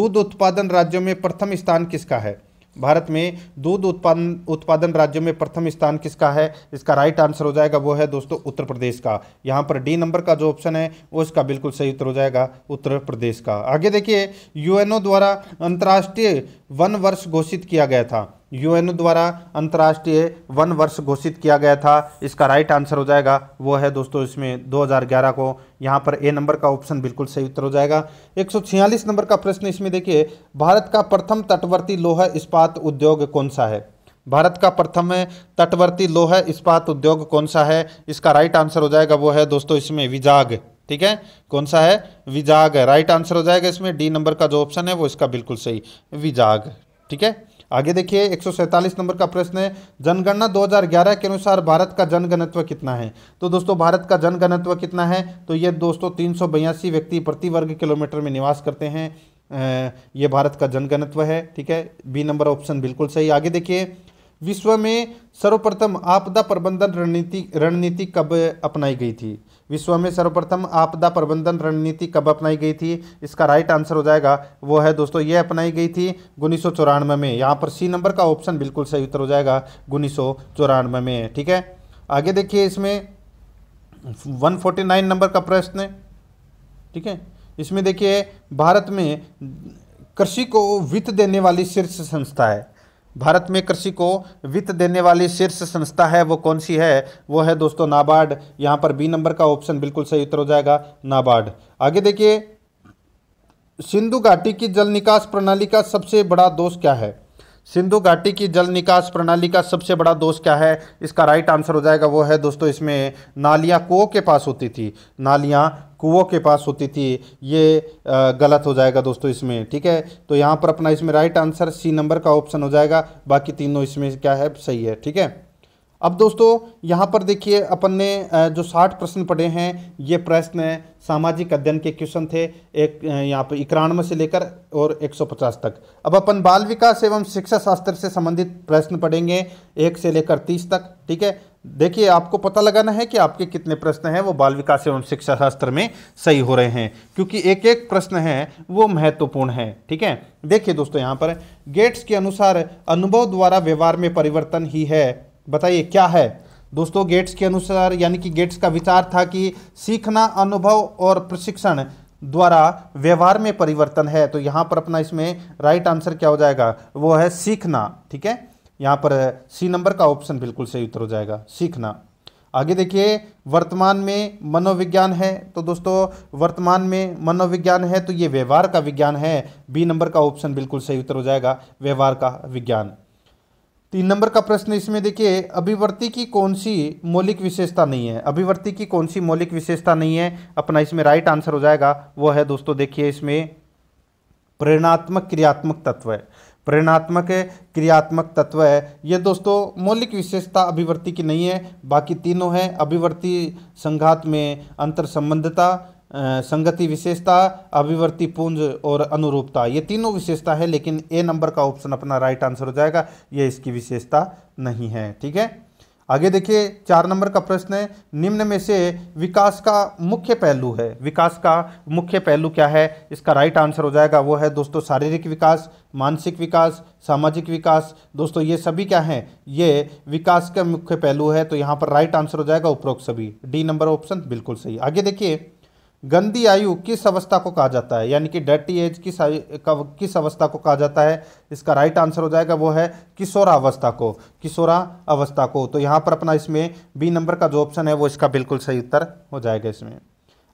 दूध उत्पादन राज्यों में प्रथम स्थान किसका है भारत में दूध उत्पादन उत्पादन राज्यों में प्रथम स्थान किसका है इसका राइट आंसर हो जाएगा वो है दोस्तों उत्तर प्रदेश का यहाँ पर डी नंबर का जो ऑप्शन है वो इसका बिल्कुल सही उत्तर हो जाएगा उत्तर प्रदेश का आगे देखिए यूएनओ द्वारा अंतर्राष्ट्रीय वन वर्ष घोषित किया गया था यूएन द्वारा अंतर्राष्ट्रीय वन वर्ष घोषित किया गया था इसका राइट आंसर हो जाएगा वो है दोस्तों इसमें 2011 को यहाँ पर ए नंबर का ऑप्शन बिल्कुल सही उत्तर हो जाएगा 146 नंबर का प्रश्न इसमें देखिए भारत का प्रथम तटवर्ती लोह इस्पात उद्योग कौन सा है भारत का प्रथम तटवर्ती लोह इस्पात उद्योग कौन सा है इसका राइट आंसर हो जाएगा वो है दोस्तों इसमें विजाग ठीक है कौन सा है विजाग है राइट आंसर हो जाएगा इसमें डी नंबर का जो ऑप्शन है वो इसका बिल्कुल सही विजाग ठीक है आगे देखिए एक नंबर का प्रश्न है जनगणना 2011 के अनुसार भारत का जनगणत्व कितना है तो दोस्तों भारत का जनगणत्व कितना है तो ये दोस्तों तीन व्यक्ति प्रति वर्ग किलोमीटर में निवास करते हैं ये भारत का जनगणत्व है ठीक है बी नंबर ऑप्शन बिल्कुल सही आगे देखिए विश्व में सर्वप्रथम आपदा प्रबंधन रणनीति रणनीति कब अपनाई गई थी विश्व में सर्वप्रथम आपदा प्रबंधन रणनीति कब अपनाई गई थी इसका राइट आंसर हो जाएगा वो है दोस्तों ये अपनाई गई थी उन्नीस में यहाँ पर सी नंबर का ऑप्शन बिल्कुल सही उत्तर हो जाएगा उन्नीस में ठीक है आगे देखिए इसमें 149 नंबर का प्रश्न है ठीक है इसमें देखिए भारत में कृषि को वित्त देने वाली शीर्ष संस्था है भारत में कृषि को वित्त देने वाली शीर्ष संस्था है वो कौन सी है वो है दोस्तों नाबार्ड यहां पर बी नंबर का ऑप्शन बिल्कुल सही उत्तर हो जाएगा नाबार्ड आगे देखिए सिंधु घाटी की जल निकास प्रणाली का सबसे बड़ा दोष क्या है सिंधु घाटी की जल निकास प्रणाली का सबसे बड़ा दोष क्या है इसका राइट आंसर हो जाएगा वो है दोस्तों इसमें नालियां कुओं के पास होती थी नालियां कुओं के पास होती थी ये गलत हो जाएगा दोस्तों इसमें ठीक है तो यहाँ पर अपना इसमें राइट आंसर सी नंबर का ऑप्शन हो जाएगा बाकी तीनों इसमें क्या है सही है ठीक है अब दोस्तों यहाँ पर देखिए अपन ने जो साठ प्रश्न पढ़े हैं ये प्रश्न सामाजिक अध्ययन के क्वेश्चन थे एक यहाँ पर इक्यानवे से लेकर और 150 तक अब अपन बाल विकास एवं शिक्षा शास्त्र से संबंधित प्रश्न पढ़ेंगे एक से लेकर तीस तक ठीक है देखिए आपको पता लगाना है कि आपके कितने प्रश्न हैं वो बाल विकास एवं शिक्षा शास्त्र में सही हो रहे हैं क्योंकि एक एक प्रश्न है वो महत्वपूर्ण है ठीक है देखिए दोस्तों यहाँ पर गेट्स के अनुसार अनुभव द्वारा व्यवहार में परिवर्तन ही है बताइए क्या है दोस्तों गेट्स के अनुसार यानी कि गेट्स का विचार था कि सीखना अनुभव और प्रशिक्षण द्वारा व्यवहार में परिवर्तन है तो यहाँ पर अपना इसमें राइट आंसर क्या हो जाएगा वो है सीखना ठीक है यहाँ पर सी नंबर का ऑप्शन बिल्कुल सही उत्तर हो जाएगा सीखना आगे देखिए वर्तमान में मनोविज्ञान है तो दोस्तों वर्तमान में मनोविज्ञान है तो ये व्यवहार का विज्ञान है बी नंबर का ऑप्शन बिल्कुल सही उत्तर हो जाएगा व्यवहार का विज्ञान तीन नंबर का प्रश्न इसमें देखिए अभिवर्ती की कौन सी मौलिक विशेषता नहीं है अभिवर्ती की कौन सी मौलिक विशेषता नहीं है अपना इसमें राइट आंसर हो जाएगा वो है दोस्तों देखिए इसमें प्रेरणात्मक क्रियात्मक तत्व है प्रेरणात्मक है क्रियात्मक तत्व है ये दोस्तों मौलिक विशेषता अभिवृत्ति की नहीं है बाकी तीनों है अभिवर्ती संघात में अंतर संबंधता संगति विशेषता अभिवर्ती पुंज और अनुरूपता ये तीनों विशेषता है लेकिन ए नंबर का ऑप्शन अपना राइट आंसर हो जाएगा ये इसकी विशेषता नहीं है ठीक है आगे देखिए चार नंबर का प्रश्न है निम्न में से विकास का मुख्य पहलू है विकास का मुख्य पहलू क्या है इसका राइट आंसर हो जाएगा वो है दोस्तों शारीरिक विकास मानसिक विकास सामाजिक विकास दोस्तों ये सभी क्या हैं ये विकास का मुख्य पहलू है तो यहाँ पर राइट आंसर हो जाएगा उपरोक्त सभी डी नंबर ऑप्शन बिल्कुल सही आगे देखिए गंदी आयु किस अवस्था को कहा जाता है यानी कि डर्टी एज किस कब किस अवस्था को कहा जाता है इसका राइट आंसर हो जाएगा वो है किशोरा अवस्था को किशोरा अवस्था को तो यहाँ पर अपना इसमें बी नंबर का जो ऑप्शन है वो इसका बिल्कुल सही उत्तर हो जाएगा इसमें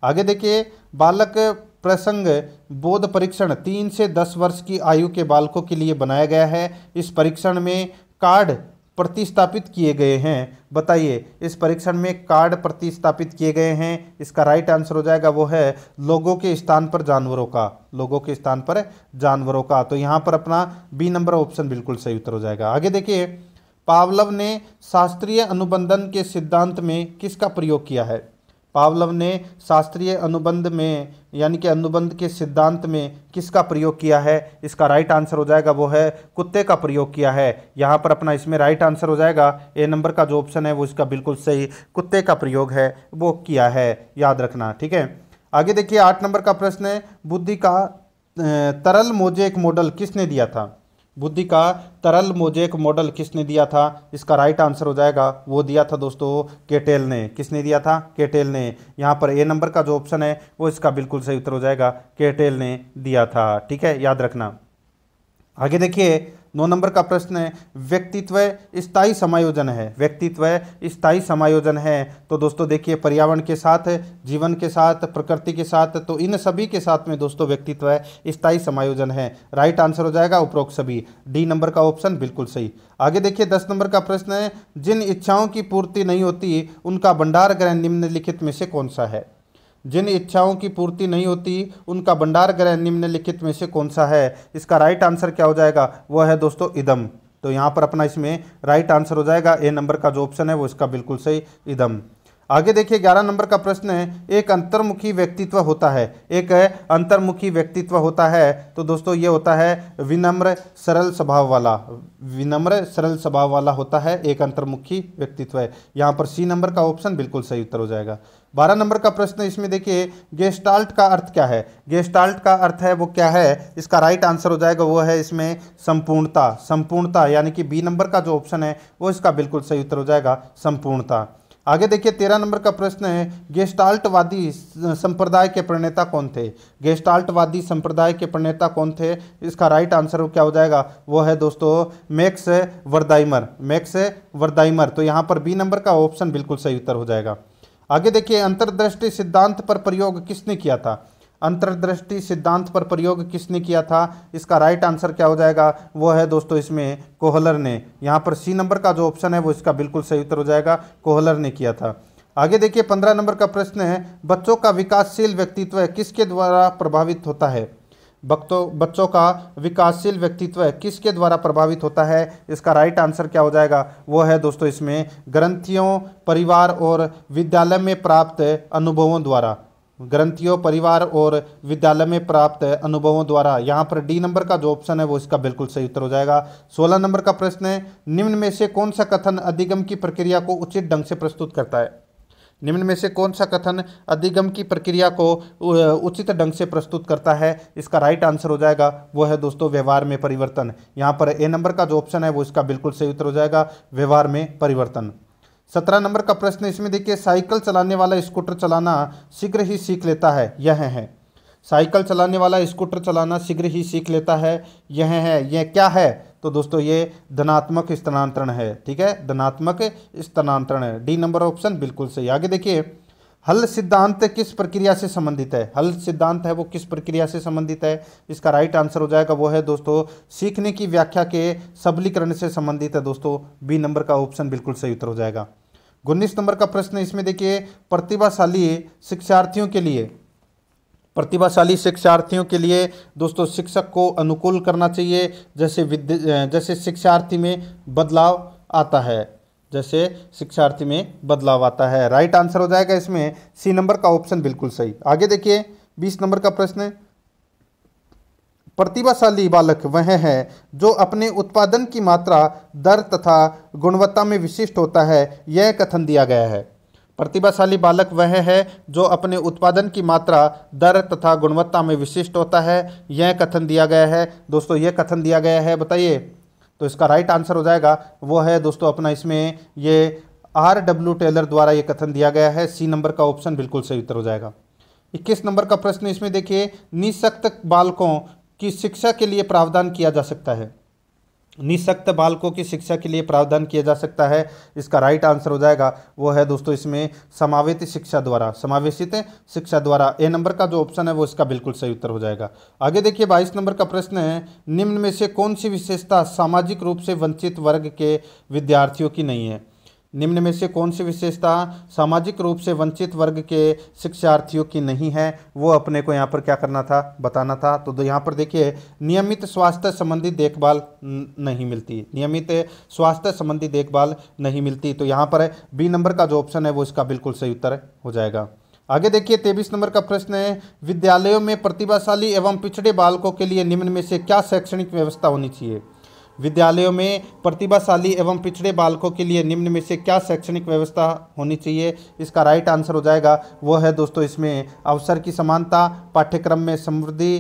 आगे देखिए बालक प्रसंग बोध परीक्षण तीन से दस वर्ष की आयु के बालकों के लिए बनाया गया है इस परीक्षण में कार्ड प्रतिस्थापित किए गए हैं बताइए इस परीक्षण में कार्ड प्रतिस्थापित किए गए हैं इसका राइट आंसर हो जाएगा वो है लोगों के स्थान पर जानवरों का लोगों के स्थान पर जानवरों का तो यहाँ पर अपना बी नंबर ऑप्शन बिल्कुल सही उत्तर हो जाएगा आगे देखिए पावलव ने शास्त्रीय अनुबंधन के सिद्धांत में किसका प्रयोग किया है पावलव ने शास्त्रीय अनुबंध में यानी कि अनुबंध के सिद्धांत में किसका प्रयोग किया है इसका राइट आंसर हो जाएगा वो है कुत्ते का प्रयोग किया है यहाँ पर अपना इसमें राइट आंसर हो जाएगा ए नंबर का जो ऑप्शन है वो इसका बिल्कुल सही कुत्ते का प्रयोग है वो किया है याद रखना ठीक है आगे देखिए आठ नंबर का प्रश्न है बुद्धि का तरल मोजेक मॉडल किसने दिया था बुद्धि का तरल मोजेक मॉडल किसने दिया था इसका राइट आंसर हो जाएगा वो दिया था दोस्तों केटेल ने किसने दिया था केटेल ने यहाँ पर ए नंबर का जो ऑप्शन है वो इसका बिल्कुल सही उत्तर हो जाएगा केटेल ने दिया था ठीक है याद रखना आगे देखिए नौ नंबर का प्रश्न है व्यक्तित्व स्थायी समायोजन है व्यक्तित्व स्थायी समायोजन है तो दोस्तों देखिए पर्यावरण के साथ जीवन के साथ प्रकृति के साथ तो इन सभी के साथ में दोस्तों व्यक्तित्व स्थायी समायोजन है राइट आंसर हो जाएगा उपरोक्त सभी डी नंबर का ऑप्शन बिल्कुल सही आगे देखिए दस नंबर का प्रश्न है जिन इच्छाओं की पूर्ति नहीं होती उनका भंडार ग्रह निम्नलिखित में से कौन सा है जिन इच्छाओं की पूर्ति नहीं होती उनका भंडार ग्रह निम्नलिखित में से कौन सा है इसका राइट आंसर क्या हो जाएगा वह है दोस्तों इदम तो यहाँ पर अपना इसमें राइट आंसर हो जाएगा ए नंबर का जो ऑप्शन है वो इसका बिल्कुल सही इदम आगे देखिए ग्यारह नंबर का प्रश्न है एक अंतर्मुखी व्यक्तित्व होता है एक अंतर्मुखी व्यक्तित्व होता है तो दोस्तों ये होता है विनम्र सरल स्वभाव वाला विनम्र सरल स्वभाव वाला होता है एक अंतर्मुखी व्यक्तित्व है यहाँ पर सी नंबर का ऑप्शन बिल्कुल सही उत्तर हो जाएगा बारह नंबर का प्रश्न इसमें देखिए गेस्टाल्ट का अर्थ क्या है गेस्टाल्ट का अर्थ है वो क्या है इसका राइट आंसर हो जाएगा वो है इसमें संपूर्णता संपूर्णता यानी कि बी नंबर का जो ऑप्शन है वो इसका बिल्कुल सही उत्तर हो जाएगा संपूर्णता आगे देखिए तेरह नंबर का प्रश्न है गेस्टाल्टवादी संप्रदाय के प्रणेता कौन थे गेस्टाल्टवादी संप्रदाय के प्रणेता कौन थे इसका राइट आंसर क्या हो जाएगा वो है दोस्तों मैक्स वर्दाइमर मैक्स वर्दाइमर तो यहाँ पर बी नंबर का ऑप्शन बिल्कुल सही उत्तर हो जाएगा आगे देखिए अंतर्दृष्टि सिद्धांत पर प्रयोग किसने किया था अंतर्दृष्टि सिद्धांत पर प्रयोग किसने किया था इसका राइट आंसर क्या हो जाएगा वो है दोस्तों इसमें कोहलर ने यहाँ पर सी नंबर का जो ऑप्शन है वो इसका बिल्कुल सही उत्तर हो जाएगा कोहलर ने किया था आगे देखिए पंद्रह नंबर का प्रश्न है बच्चों का विकासशील व्यक्तित्व किसके द्वारा प्रभावित होता है बच्चों बच्चों का विकासशील व्यक्तित्व किसके द्वारा प्रभावित होता है इसका राइट आंसर क्या हो जाएगा वो है दोस्तों इसमें ग्रंथियों परिवार और विद्यालय में प्राप्त अनुभवों द्वारा ग्रंथियों परिवार और विद्यालय में प्राप्त अनुभवों द्वारा यहाँ पर डी नंबर का जो ऑप्शन है वो इसका बिल्कुल सही उत्तर हो जाएगा 16 नंबर का प्रश्न है निम्न में से कौन सा कथन अधिगम की प्रक्रिया को उचित ढंग से प्रस्तुत करता है निम्न में से कौन सा कथन अधिगम की प्रक्रिया को उचित ढंग से प्रस्तुत करता है इसका राइट आंसर हो जाएगा वो है दोस्तों व्यवहार में परिवर्तन यहाँ पर ए नंबर का जो ऑप्शन है वो इसका बिल्कुल सही उत्तर हो जाएगा व्यवहार में परिवर्तन सत्रह नंबर का प्रश्न इसमें देखिए साइकिल चलाने वाला स्कूटर चलाना शीघ्र ही सीख लेता है यह है साइकिल चलाने वाला स्कूटर चलाना शीघ्र ही सीख लेता है यह है यह क्या है तो दोस्तों ये धनात्मक स्थानांतरण है ठीक है धनात्मक स्थानांतरण है डी नंबर ऑप्शन बिल्कुल सही आगे देखिए हल सिद्धांत किस प्रक्रिया से संबंधित है हल सिद्धांत है वो किस प्रक्रिया से संबंधित है इसका राइट आंसर हो जाएगा वो है दोस्तों सीखने की व्याख्या के सबलीकरण से संबंधित है दोस्तों बी नंबर का ऑप्शन बिल्कुल सही उत्तर हो जाएगा उन्नीस नंबर का प्रश्न इसमें देखिए प्रतिभाशाली शिक्षार्थियों के लिए प्रतिभाशाली शिक्षार्थियों के लिए दोस्तों शिक्षक को अनुकूल करना चाहिए जैसे विद्य जैसे शिक्षार्थी में बदलाव आता है जैसे शिक्षार्थी में बदलाव आता है राइट आंसर हो जाएगा इसमें सी नंबर का ऑप्शन बिल्कुल सही आगे देखिए बीस नंबर का प्रश्न प्रतिभाशाली बालक वह है जो अपने उत्पादन की मात्रा दर तथा गुणवत्ता में विशिष्ट होता है यह कथन दिया गया है प्रतिभाशाली बालक वह है जो अपने उत्पादन की मात्रा दर तथा गुणवत्ता में विशिष्ट होता है यह कथन दिया गया है दोस्तों यह कथन दिया गया है बताइए तो इसका राइट आंसर हो जाएगा वो है दोस्तों अपना इसमें ये आर डब्ल्यू टेलर द्वारा ये कथन दिया गया है सी नंबर का ऑप्शन बिल्कुल सही उत्तर हो जाएगा इक्कीस नंबर का प्रश्न इसमें देखिए निःशक्त बालकों की शिक्षा के लिए प्रावधान किया जा सकता है निःशक्त बालकों की शिक्षा के लिए प्रावधान किया जा सकता है इसका राइट आंसर हो जाएगा वो है दोस्तों इसमें समावेश शिक्षा द्वारा समावेशित शिक्षा द्वारा ए नंबर का जो ऑप्शन है वो इसका बिल्कुल सही उत्तर हो जाएगा आगे देखिए बाईस नंबर का प्रश्न है निम्न में से कौन सी विशेषता सामाजिक रूप से वंचित वर्ग के विद्यार्थियों की नहीं है निम्न में से कौन सी विशेषता सामाजिक रूप से वंचित वर्ग के शिक्षार्थियों की नहीं है वो अपने को यहाँ पर क्या करना था बताना था तो यहाँ पर देखिए नियमित स्वास्थ्य संबंधी देखभाल नहीं मिलती नियमित स्वास्थ्य संबंधी देखभाल नहीं मिलती तो यहाँ पर बी नंबर का जो ऑप्शन है वो इसका बिल्कुल सही उत्तर हो जाएगा आगे देखिए तेईस नंबर का प्रश्न है विद्यालयों में प्रतिभाशाली एवं पिछड़े बालकों के लिए निम्न में से क्या शैक्षणिक व्यवस्था होनी चाहिए विद्यालयों में प्रतिभाशाली एवं पिछड़े बालकों के लिए निम्न में से क्या शैक्षणिक व्यवस्था होनी चाहिए इसका राइट आंसर हो जाएगा वो है दोस्तों इसमें अवसर की समानता पाठ्यक्रम में समृद्धि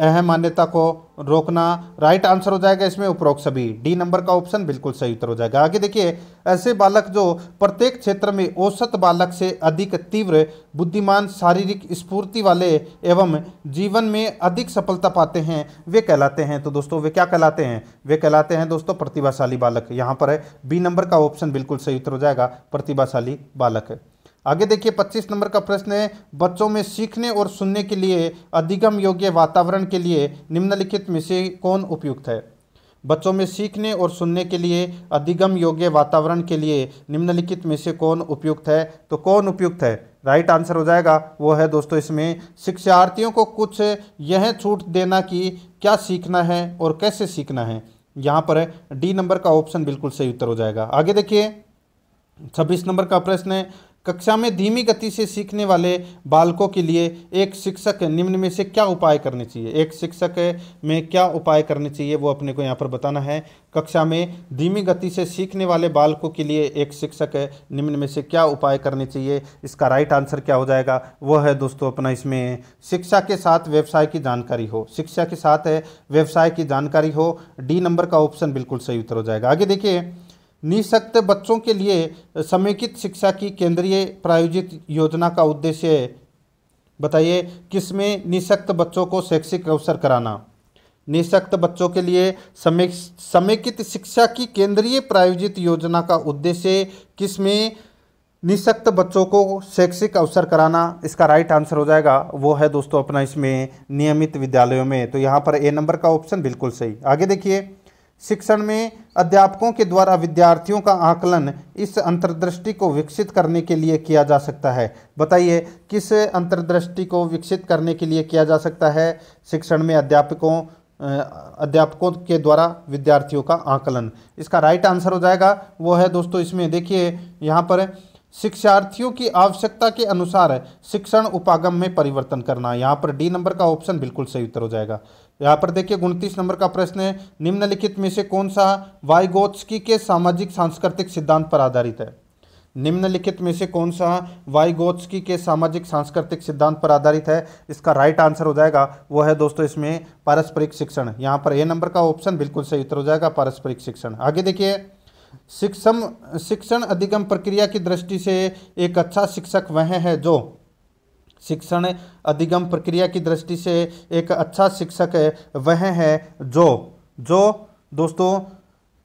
अहम मान्यता को रोकना राइट आंसर हो जाएगा इसमें उपरोक्त सभी डी नंबर का ऑप्शन बिल्कुल सही उत्तर हो जाएगा आगे देखिए ऐसे बालक जो प्रत्येक क्षेत्र में औसत बालक से अधिक तीव्र बुद्धिमान शारीरिक स्फूर्ति वाले एवं जीवन में अधिक सफलता पाते हैं वे कहलाते हैं तो दोस्तों वे क्या कहलाते हैं वे कहलाते हैं दोस्तों प्रतिभाशाली बालक यहाँ पर बी नंबर का ऑप्शन बिल्कुल सही उत्तर हो जाएगा प्रतिभाशाली बालक आगे देखिए 25 नंबर का प्रश्न है बच्चों में सीखने और सुनने के लिए अधिगम योग्य वातावरण के लिए निम्नलिखित में से कौन उपयुक्त है बच्चों में सीखने और सुनने के लिए अधिगम योग्य वातावरण के लिए निम्नलिखित में से कौन उपयुक्त है तो कौन उपयुक्त है राइट आंसर हो जाएगा वो है दोस्तों इसमें शिक्षार्थियों को कुछ यह छूट देना कि क्या सीखना है और कैसे सीखना है यहाँ पर डी नंबर का ऑप्शन बिल्कुल सही उत्तर हो जाएगा आगे देखिए छब्बीस नंबर का प्रश्न है कक्षा में धीमी गति से सीखने वाले बालकों के लिए एक शिक्षक निम्न में से क्या उपाय करने चाहिए एक शिक्षक में क्या उपाय करने चाहिए वो अपने को यहाँ पर बताना है कक्षा में धीमी गति से सीखने वाले बालकों के लिए एक शिक्षक निम्न में से क्या उपाय करने चाहिए इसका राइट आंसर क्या हो जाएगा वह है दोस्तों अपना इसमें शिक्षा के साथ व्यवसाय की जानकारी हो शिक्षा के साथ व्यवसाय की जानकारी हो डी नंबर का ऑप्शन बिल्कुल सही उत्तर हो जाएगा आगे देखिए निशक्त बच्चों के लिए समेकित शिक्षा की केंद्रीय प्रायोजित योजना का उद्देश्य बताइए किसमें निशक्त बच्चों को शैक्षिक अवसर कराना निशक्त बच्चों के लिए समेक समेकित शिक्षा की केंद्रीय प्रायोजित योजना का उद्देश्य किसमें निशक्त बच्चों को शैक्षिक अवसर कराना इसका राइट आंसर हो जाएगा वो है दोस्तों अपना इसमें नियमित विद्यालयों में तो यहाँ पर ए नंबर का ऑप्शन बिल्कुल सही आगे देखिए शिक्षण में अध्यापकों के द्वारा विद्यार्थियों का आकलन इस अंतर्दृष्टि को विकसित करने के लिए किया जा सकता है बताइए किस अंतर्दृष्टि को विकसित करने के लिए किया जा सकता है शिक्षण में अध्यापकों अध्यापकों के द्वारा विद्यार्थियों का आकलन इसका राइट आंसर हो जाएगा वो है दोस्तों इसमें देखिए यहाँ पर शिक्षार्थियों की आवश्यकता के अनुसार शिक्षण उपागम में परिवर्तन करना यहाँ पर डी नंबर का ऑप्शन बिल्कुल सही उत्तर हो जाएगा यहाँ पर देखिए उनतीस नंबर का प्रश्न है निम्नलिखित में से कौन सा वाइगोत्स्की के सामाजिक सांस्कृतिक सिद्धांत पर आधारित है निम्नलिखित में से कौन सा वाइगोत्स्की के सामाजिक सांस्कृतिक सिद्धांत पर आधारित है इसका राइट आंसर हो जाएगा वो है दोस्तों इसमें पारस्परिक शिक्षण यहाँ पर ए नंबर का ऑप्शन बिल्कुल सही उत्तर हो जाएगा पारस्परिक शिक्षण आगे देखिए शिक्षण शिक्षण अधिगम प्रक्रिया की दृष्टि से एक अच्छा शिक्षक वह है जो शिक्षण अधिगम प्रक्रिया की दृष्टि से एक अच्छा शिक्षक है वह है जो जो दोस्तों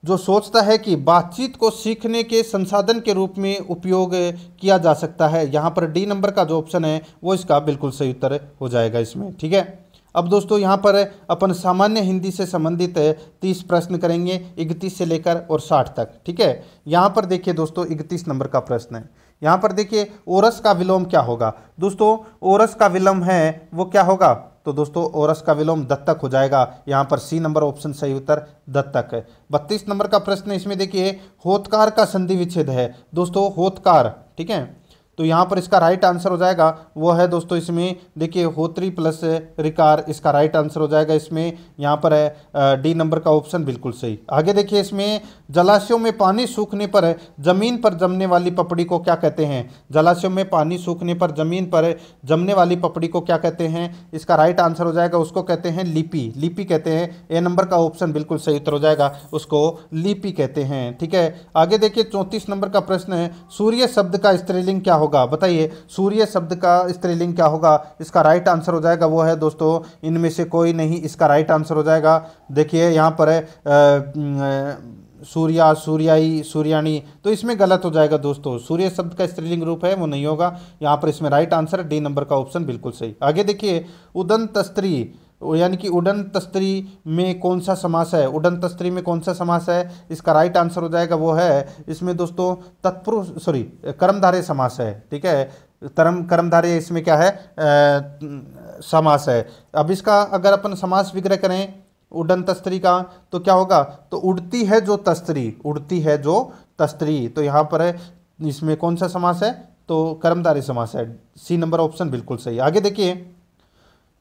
जो सोचता है कि बातचीत को सीखने के संसाधन के रूप में उपयोग किया जा सकता है यहाँ पर डी नंबर का जो ऑप्शन है वो इसका बिल्कुल सही उत्तर हो जाएगा इसमें ठीक है अब दोस्तों यहाँ पर अपन सामान्य हिंदी से संबंधित तीस प्रश्न करेंगे इकतीस से लेकर और साठ तक ठीक है यहाँ पर देखिए दोस्तों इकतीस नंबर का प्रश्न है यहाँ पर देखिए ओरस का विलोम क्या होगा दोस्तों ओरस का विलोम है वो क्या होगा तो दोस्तों ओरस का विलोम दत्तक हो जाएगा यहाँ पर सी नंबर ऑप्शन सही उत्तर दत्तक है बत्तीस नंबर का प्रश्न इसमें देखिए होतकार का संधि विच्छेद है दोस्तों होतकार ठीक है तो यहाँ पर इसका राइट आंसर हो जाएगा वो है दोस्तों इसमें देखिए होत्री प्लस रिकार इसका राइट आंसर हो जाएगा इसमें यहाँ पर है डी नंबर का ऑप्शन बिल्कुल सही आगे देखिए इसमें जलाशयों में पानी सूखने पर जमीन पर जमने वाली पपड़ी को क्या कहते हैं जलाशयों में पानी सूखने पर जमीन पर जमने वाली पपड़ी को क्या कहते हैं इसका राइट आंसर हो जाएगा उसको कहते हैं लिपि लिपि कहते हैं ए नंबर का ऑप्शन बिल्कुल सही उत्तर हो जाएगा उसको लिपि कहते हैं ठीक है आगे देखिए चौंतीस नंबर का प्रश्न है सूर्य शब्द का स्त्रीलिंग क्या होगा बताइए सूर्य शब्द का स्त्रीलिंग क्या होगा इसका राइट आंसर हो जाएगा वो है दोस्तों इनमें से कोई नहीं इसका राइट आंसर हो जाएगा देखिए यहाँ पर सूर्या सूर्याई सूर्याणी तो इसमें गलत हो जाएगा दोस्तों सूर्य शब्द का स्त्रीलिंग रूप है वो नहीं होगा यहाँ पर इसमें राइट आंसर डी नंबर का ऑप्शन बिल्कुल सही आगे देखिए उदंत स्त्री यानी कि उडन तस्त्री में कौन सा समास है उडन तस्त्री में कौन सा समास है इसका राइट आंसर हो जाएगा वो है इसमें दोस्तों तत्पुरुष सॉरी कर्मधारे समास है ठीक है तरम कर्मधारे इसमें क्या है समास है अब इसका अगर अपन समास विग्रह करें उडन तस्त्री का तो क्या होगा तो उड़ती है जो तस्त्री उड़ती है जो तस्त्री तो यहाँ पर है इसमें कौन सा समास है तो कर्मधारी समास है सी नंबर ऑप्शन बिल्कुल सही आगे देखिए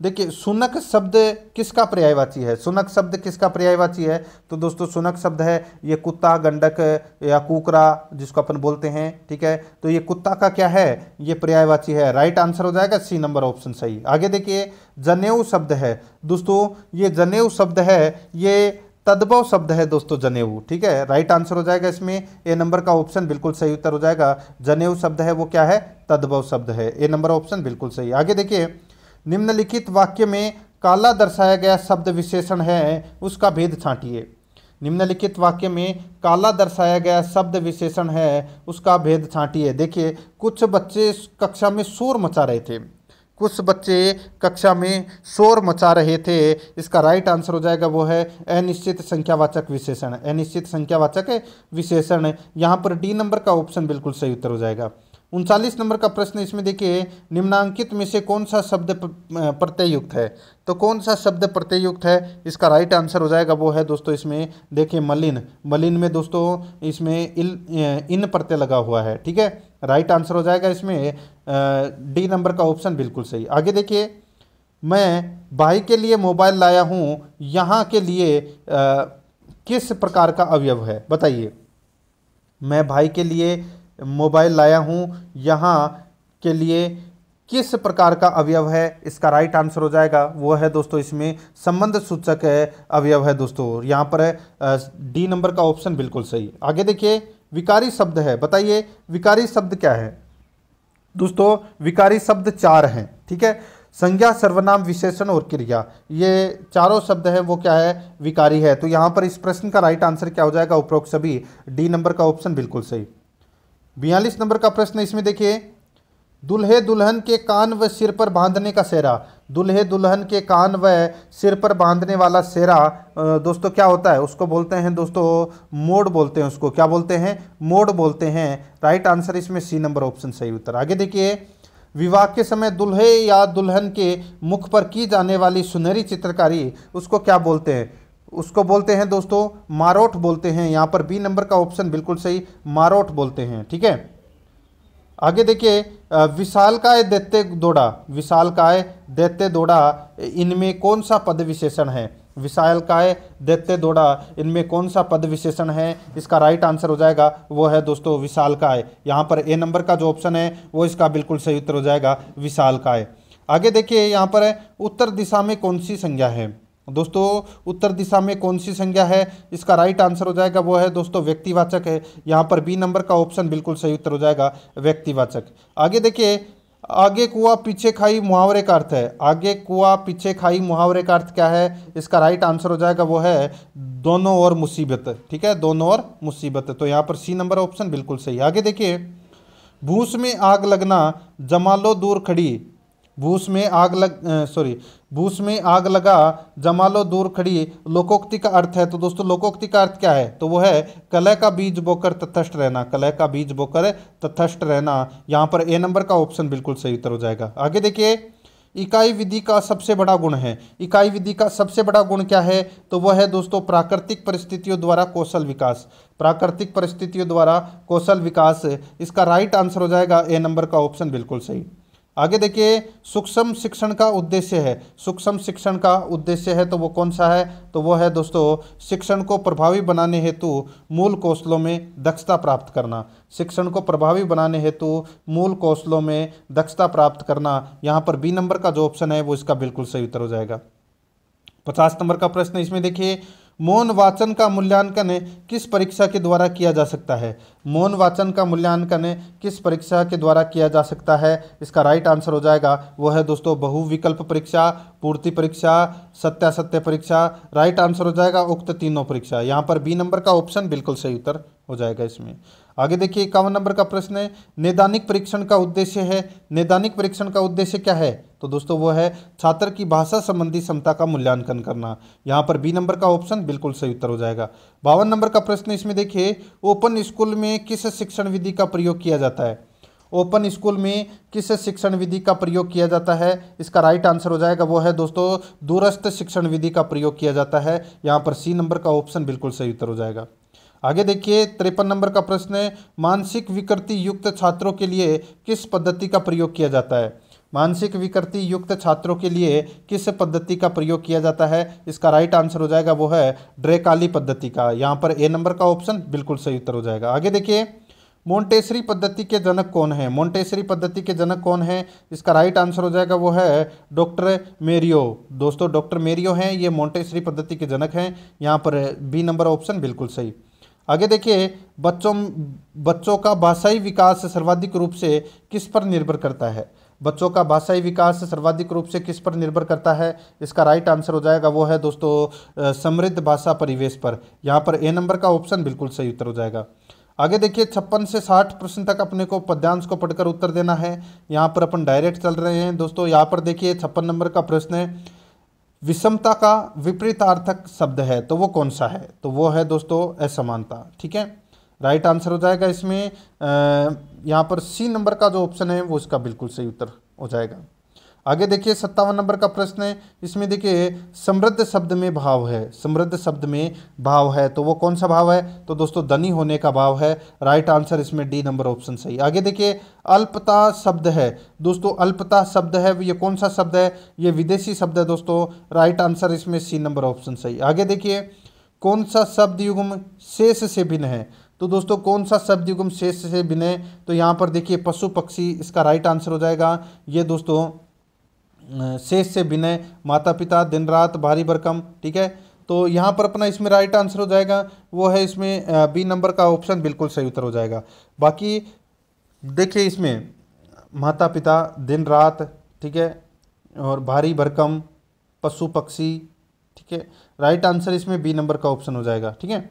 देखिए सुनक शब्द किसका पर्यायवाची है सुनक शब्द किसका पर्यायवाची है तो दोस्तों सुनक शब्द है ये कुत्ता गंडक या कुकरा जिसको अपन बोलते हैं ठीक है तो ये कुत्ता का क्या है ये पर्यायवाची है राइट आंसर हो जाएगा सी नंबर ऑप्शन सही आगे देखिए जनेऊ शब्द है दोस्तों ये जनेऊ शब्द है ये तद्भव शब्द है दोस्तों जनेऊ ठीक है राइट आंसर हो जाएगा इसमें ए नंबर का ऑप्शन बिल्कुल सही उत्तर हो जाएगा जनेऊ शब्द है वो क्या है तद्भव शब्द है ए नंबर ऑप्शन बिल्कुल सही आगे देखिए निम्नलिखित वाक्य में काला दर्शाया गया शब्द विशेषण है उसका भेद छांटिए निम्नलिखित वाक्य में काला दर्शाया गया शब्द विशेषण है उसका भेद छांटिए देखिए कुछ बच्चे कक्षा में शोर मचा रहे थे कुछ बच्चे कक्षा में शोर मचा रहे थे इसका राइट आंसर हो जाएगा वो है अनिश्चित संख्यावाचक विशेषण अनिश्चित संख्यावाचक विशेषण यहाँ पर डी नंबर का ऑप्शन बिल्कुल सही उत्तर हो जाएगा उनचालीस नंबर का प्रश्न इसमें देखिए निम्नांकित में से कौन सा शब्द प्रत्ययुक्त है तो कौन सा शब्द प्रत्ययुक्त है इसका राइट आंसर हो जाएगा वो है दोस्तों इसमें देखिए मलिन मलिन में दोस्तों इसमें इल इन प्रत्यय लगा हुआ है ठीक है राइट आंसर हो जाएगा इसमें डी नंबर का ऑप्शन बिल्कुल सही आगे देखिए मैं भाई के लिए मोबाइल लाया हूँ यहाँ के लिए आ, किस प्रकार का अवयव है बताइए मैं भाई के लिए मोबाइल लाया हूँ यहाँ के लिए किस प्रकार का अवयव है इसका राइट आंसर हो जाएगा वो है दोस्तों इसमें संबंध सूचक है अवयव है दोस्तों यहाँ पर है डी नंबर का ऑप्शन बिल्कुल सही आगे देखिए विकारी शब्द है बताइए विकारी शब्द क्या है दोस्तों विकारी शब्द चार हैं ठीक है संज्ञा सर्वनाम विशेषण और क्रिया ये चारों शब्द है वो क्या है विकारी है तो यहाँ पर इस प्रश्न का राइट आंसर क्या हो जाएगा उपरोक्त सभी डी नंबर का ऑप्शन बिल्कुल सही बयालीस नंबर का प्रश्न इसमें देखिए दुल्हे दुल्हन के कान व सिर पर बांधने का सेरा दुल्हे दुल्हन के कान व सिर पर बांधने वाला सेरा दोस्तों क्या होता है उसको बोलते हैं दोस्तों मोड बोलते हैं उसको क्या बोलते हैं मोड बोलते हैं राइट आंसर इसमें सी नंबर ऑप्शन सही उत्तर आगे देखिए विवाह के समय दुल्हे या दुल्हन के मुख पर की जाने वाली सुनहरी चित्रकारी उसको क्या बोलते हैं उसको बोलते हैं दोस्तों मारोट बोलते हैं यहाँ पर बी नंबर का ऑप्शन बिल्कुल सही मारोट बोलते हैं ठीक है आगे देखिए विशाल काय दैत्य दौड़ा विशाल काय दैत्य दौड़ा इनमें कौन सा पद विशेषण है विशाल काय दैत्य दौड़ा इनमें कौन सा पद विशेषण है इसका राइट आंसर हो जाएगा वो है दोस्तों विशाल काय यहाँ पर ए नंबर का जो ऑप्शन है वो इसका बिल्कुल सही उत्तर हो जाएगा विशाल काय आगे देखिए यहाँ पर है उत्तर दिशा में कौन सी संज्ञा है दोस्तों उत्तर दिशा में कौन सी संज्ञा है इसका राइट आंसर हो जाएगा वो है दोस्तों व्यक्तिवाचक है यहाँ पर बी नंबर का ऑप्शन बिल्कुल सही उत्तर हो जाएगा व्यक्तिवाचक आगे देखिए आगे कुआ पीछे खाई मुहावरे का अर्थ है आगे कुआ पीछे खाई मुहावरे का अर्थ क्या है इसका राइट आंसर हो जाएगा वो है दोनों और मुसीबत ठीक है दोनों और मुसीबत तो यहाँ पर सी नंबर ऑप्शन बिल्कुल सही आगे देखिए भूस में आग लगना जमालो दूर खड़ी भूस में आग लग सॉरी भूस में आग लगा जमालो दूर खड़ी लोकोक्ति का अर्थ है तो दोस्तों लोकोक्ति का अर्थ क्या है तो वो है कलह का बीज बोकर तथस्ट रहना कलह का बीज बोकर तथस्ट रहना यहाँ पर ए नंबर का ऑप्शन बिल्कुल सही उत्तर हो जाएगा आगे देखिए इकाई विधि का सबसे बड़ा गुण है इकाई विधि का सबसे बड़ा गुण क्या है तो वह है दोस्तों प्राकृतिक परिस्थितियों द्वारा कौशल विकास प्राकृतिक परिस्थितियों द्वारा कौशल विकास इसका राइट आंसर हो जाएगा ए नंबर का ऑप्शन बिल्कुल सही आगे देखिए सूक्ष्म शिक्षण का उद्देश्य है सूक्ष्म शिक्षण का उद्देश्य है तो वो कौन सा है तो वो है दोस्तों शिक्षण को प्रभावी बनाने हेतु मूल कौशलों में दक्षता प्राप्त करना शिक्षण को प्रभावी बनाने हेतु मूल कौशलों में दक्षता प्राप्त करना यहाँ पर बी नंबर का जो ऑप्शन है वो इसका बिल्कुल सही उत्तर हो जाएगा पचास नंबर का प्रश्न इसमें देखिए मौन वाचन का मूल्यांकन किस परीक्षा के द्वारा किया जा सकता है मौन वाचन का मूल्यांकन किस परीक्षा के द्वारा किया जा सकता है इसका राइट आंसर हो जाएगा वो है दोस्तों बहुविकल्प परीक्षा पूर्ति परीक्षा सत्यासत्य परीक्षा राइट आंसर हो जाएगा उक्त तीनों परीक्षा यहाँ पर बी नंबर का ऑप्शन बिल्कुल सही उत्तर हो जाएगा इसमें आगे देखिए इक्यावन नंबर का प्रश्न है नैदानिक परीक्षण का उद्देश्य है नैदानिक परीक्षण का उद्देश्य क्या है तो दोस्तों वो है छात्र की भाषा संबंधी क्षमता का मूल्यांकन करना यहाँ पर बी नंबर का ऑप्शन बिल्कुल सही उत्तर हो जाएगा बावन नंबर का प्रश्न इसमें देखिए ओपन स्कूल में किस शिक्षण विधि का प्रयोग किया जाता है ओपन स्कूल में किस शिक्षण विधि का प्रयोग किया जाता है इसका राइट आंसर हो जाएगा वो है दोस्तों दूरस्थ शिक्षण विधि का प्रयोग किया जाता है यहाँ पर सी नंबर का ऑप्शन बिल्कुल सही उत्तर हो जाएगा आगे देखिए तिरपन नंबर का प्रश्न है मानसिक विकृति युक्त छात्रों के लिए किस पद्धति का प्रयोग किया जाता है मानसिक विकृति युक्त छात्रों के लिए किस पद्धति का प्रयोग किया जाता है इसका राइट आंसर हो जाएगा वो है ड्रेकाली पद्धति का यहाँ पर ए नंबर का ऑप्शन बिल्कुल सही उत्तर हो जाएगा आगे देखिए मोन्टेसरी पद्धति के जनक कौन है मोन्टेसरी पद्धति के जनक कौन है इसका राइट आंसर हो जाएगा वो है डॉक्टर मेरियो दोस्तों डॉक्टर मेरियो हैं ये मोन्टेसरी पद्धति के जनक हैं यहाँ पर बी नंबर ऑप्शन बिल्कुल सही आगे देखिए बच्चों बच्चों का भाषाई विकास सर्वाधिक रूप से किस पर निर्भर करता है बच्चों का भाषाई विकास सर्वाधिक रूप से किस पर निर्भर करता है इसका राइट आंसर हो जाएगा वो है दोस्तों समृद्ध भाषा परिवेश पर यहाँ पर ए नंबर का ऑप्शन बिल्कुल सही उत्तर हो जाएगा आगे देखिए छप्पन से साठ प्रश्न तक अपने को पद्यांश को पढ़कर उत्तर देना है यहाँ पर अपन डायरेक्ट चल रहे हैं दोस्तों यहाँ पर देखिए छप्पन नंबर का प्रश्न है विषमता का विपरीतार्थक शब्द है तो वो कौन सा है तो वो है दोस्तों असमानता ठीक है राइट आंसर हो जाएगा इसमें यहाँ पर सी नंबर का जो ऑप्शन है वो इसका बिल्कुल सही उत्तर हो जाएगा आगे देखिए सत्तावन नंबर का प्रश्न है इसमें देखिए समृद्ध शब्द में भाव है समृद्ध शब्द में भाव है तो वो कौन सा भाव है तो दोस्तों धनी होने का भाव है राइट आंसर इसमें डी नंबर ऑप्शन सही आगे देखिए अल्पता शब्द है दोस्तों अल्पता शब्द है ये कौन सा शब्द है ये विदेशी शब्द है दोस्तों राइट आंसर इसमें सी नंबर ऑप्शन सही आगे देखिए कौन सा शब्द युग्म शेष से भिन्न है तो दोस्तों कौन सा शब्द युगम शेष से बिने तो यहाँ पर देखिए पशु पक्षी इसका राइट आंसर हो जाएगा ये दोस्तों शेष से बिने माता पिता दिन रात भारी भरकम ठीक है तो यहाँ पर अपना इसमें राइट आंसर हो जाएगा वो है इसमें बी नंबर का ऑप्शन बिल्कुल सही उत्तर हो जाएगा बाकी देखिए इसमें माता पिता दिन रात ठीक है और भारी भरकम पशु पक्षी ठीक है राइट आंसर इसमें बी नंबर का ऑप्शन हो जाएगा ठीक है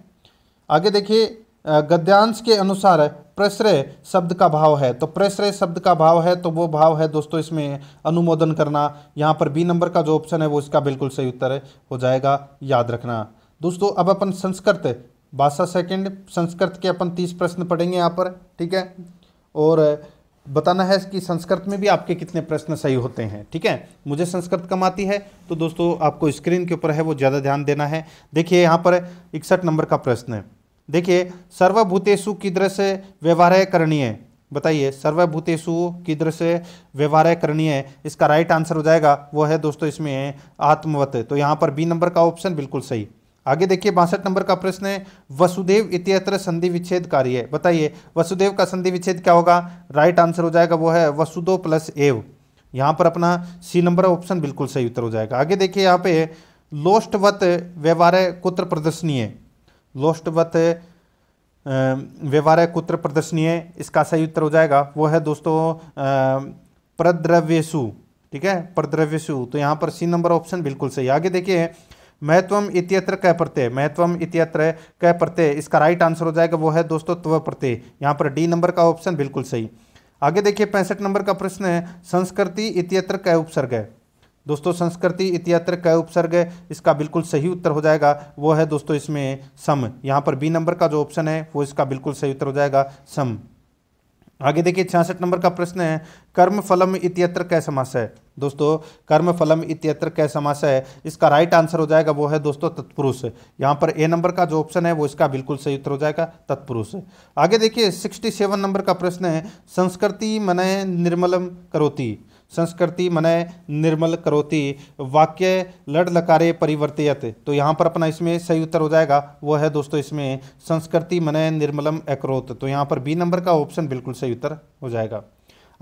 आगे देखिए गद्यांश के अनुसार प्रश्रय शब्द का भाव है तो प्रश्रय शब्द का भाव है तो वो भाव है दोस्तों इसमें अनुमोदन करना यहाँ पर बी नंबर का जो ऑप्शन है वो इसका बिल्कुल सही उत्तर हो जाएगा याद रखना दोस्तों अब अपन संस्कृत भाषा सेकंड संस्कृत के अपन तीस प्रश्न पढ़ेंगे यहाँ पर ठीक है और बताना है कि संस्कृत में भी आपके कितने प्रश्न सही होते हैं ठीक है मुझे संस्कृत कम आती है तो दोस्तों आपको स्क्रीन के ऊपर है वो ज़्यादा ध्यान देना है देखिए यहाँ पर इकसठ नंबर का प्रश्न है देखिए सर्वभूतेशु की दृश्य व्यवहार करणीय बताइए सर्वभूतेषु की से व्यवहार करणीय इसका राइट आंसर हो जाएगा वो है दोस्तों इसमें आत्मवत तो यहाँ पर बी नंबर का ऑप्शन बिल्कुल सही आगे देखिए बासठ नंबर का प्रश्न है वसुदेव इत्यत्र संधि विच्छेद कार्य बताइए वसुदेव का संधि विच्छेद क्या होगा राइट आंसर हो जाएगा वो है वसुदो प्लस एव यहाँ पर अपना सी नंबर ऑप्शन बिल्कुल सही उत्तर हो जाएगा आगे देखिए यहाँ पे लोस्टवत व्यवहार कुत्र प्रदर्शनीय लोस्टवत व्यवहार कुत्र प्रदर्शनीय इसका सही उत्तर हो जाएगा वो है दोस्तों प्रद्रव्यसु ठीक है प्रद्रव्यसु तो यहाँ पर सी नंबर ऑप्शन बिल्कुल सही आगे देखिए महत्वम इतियत्र कह प्रत्यय महत्वम इतियत्र कह प्रत्यय इसका राइट आंसर हो जाएगा वो है दोस्तों त्व प्रत्यय यहाँ पर डी नंबर का ऑप्शन बिल्कुल सही आगे देखिए पैंसठ नंबर का प्रश्न है संस्कृति इतियत्र कह उपसर्ग है दोस्तों संस्कृति इतिहात्र का उपसर्ग है इसका बिल्कुल सही उत्तर हो जाएगा वो है दोस्तों इसमें सम यहाँ पर बी नंबर का जो ऑप्शन है वो इसका बिल्कुल सही उत्तर हो जाएगा सम आगे देखिए छियासठ नंबर का प्रश्न है कर्म फलम इतियत्र कै समास है दोस्तों कर्म फलम इतियत्र कै समास है इसका राइट आंसर हो जाएगा वो है दोस्तों तत्पुरुष यहाँ पर ए नंबर का जो ऑप्शन है वो इसका बिल्कुल सही उत्तर हो जाएगा तत्पुरुष आगे देखिए सिक्सटी सेवन नंबर का प्रश्न है संस्कृति मने निर्मलम करोती संस्कृति मने निर्मल करोति वाक्य लड़ लकारे परिवर्तियत तो यहाँ पर अपना इसमें सही उत्तर हो जाएगा वो है दोस्तों इसमें संस्कृति मने निर्मलम अक्रोत तो यहाँ पर बी नंबर का ऑप्शन बिल्कुल सही उत्तर हो जाएगा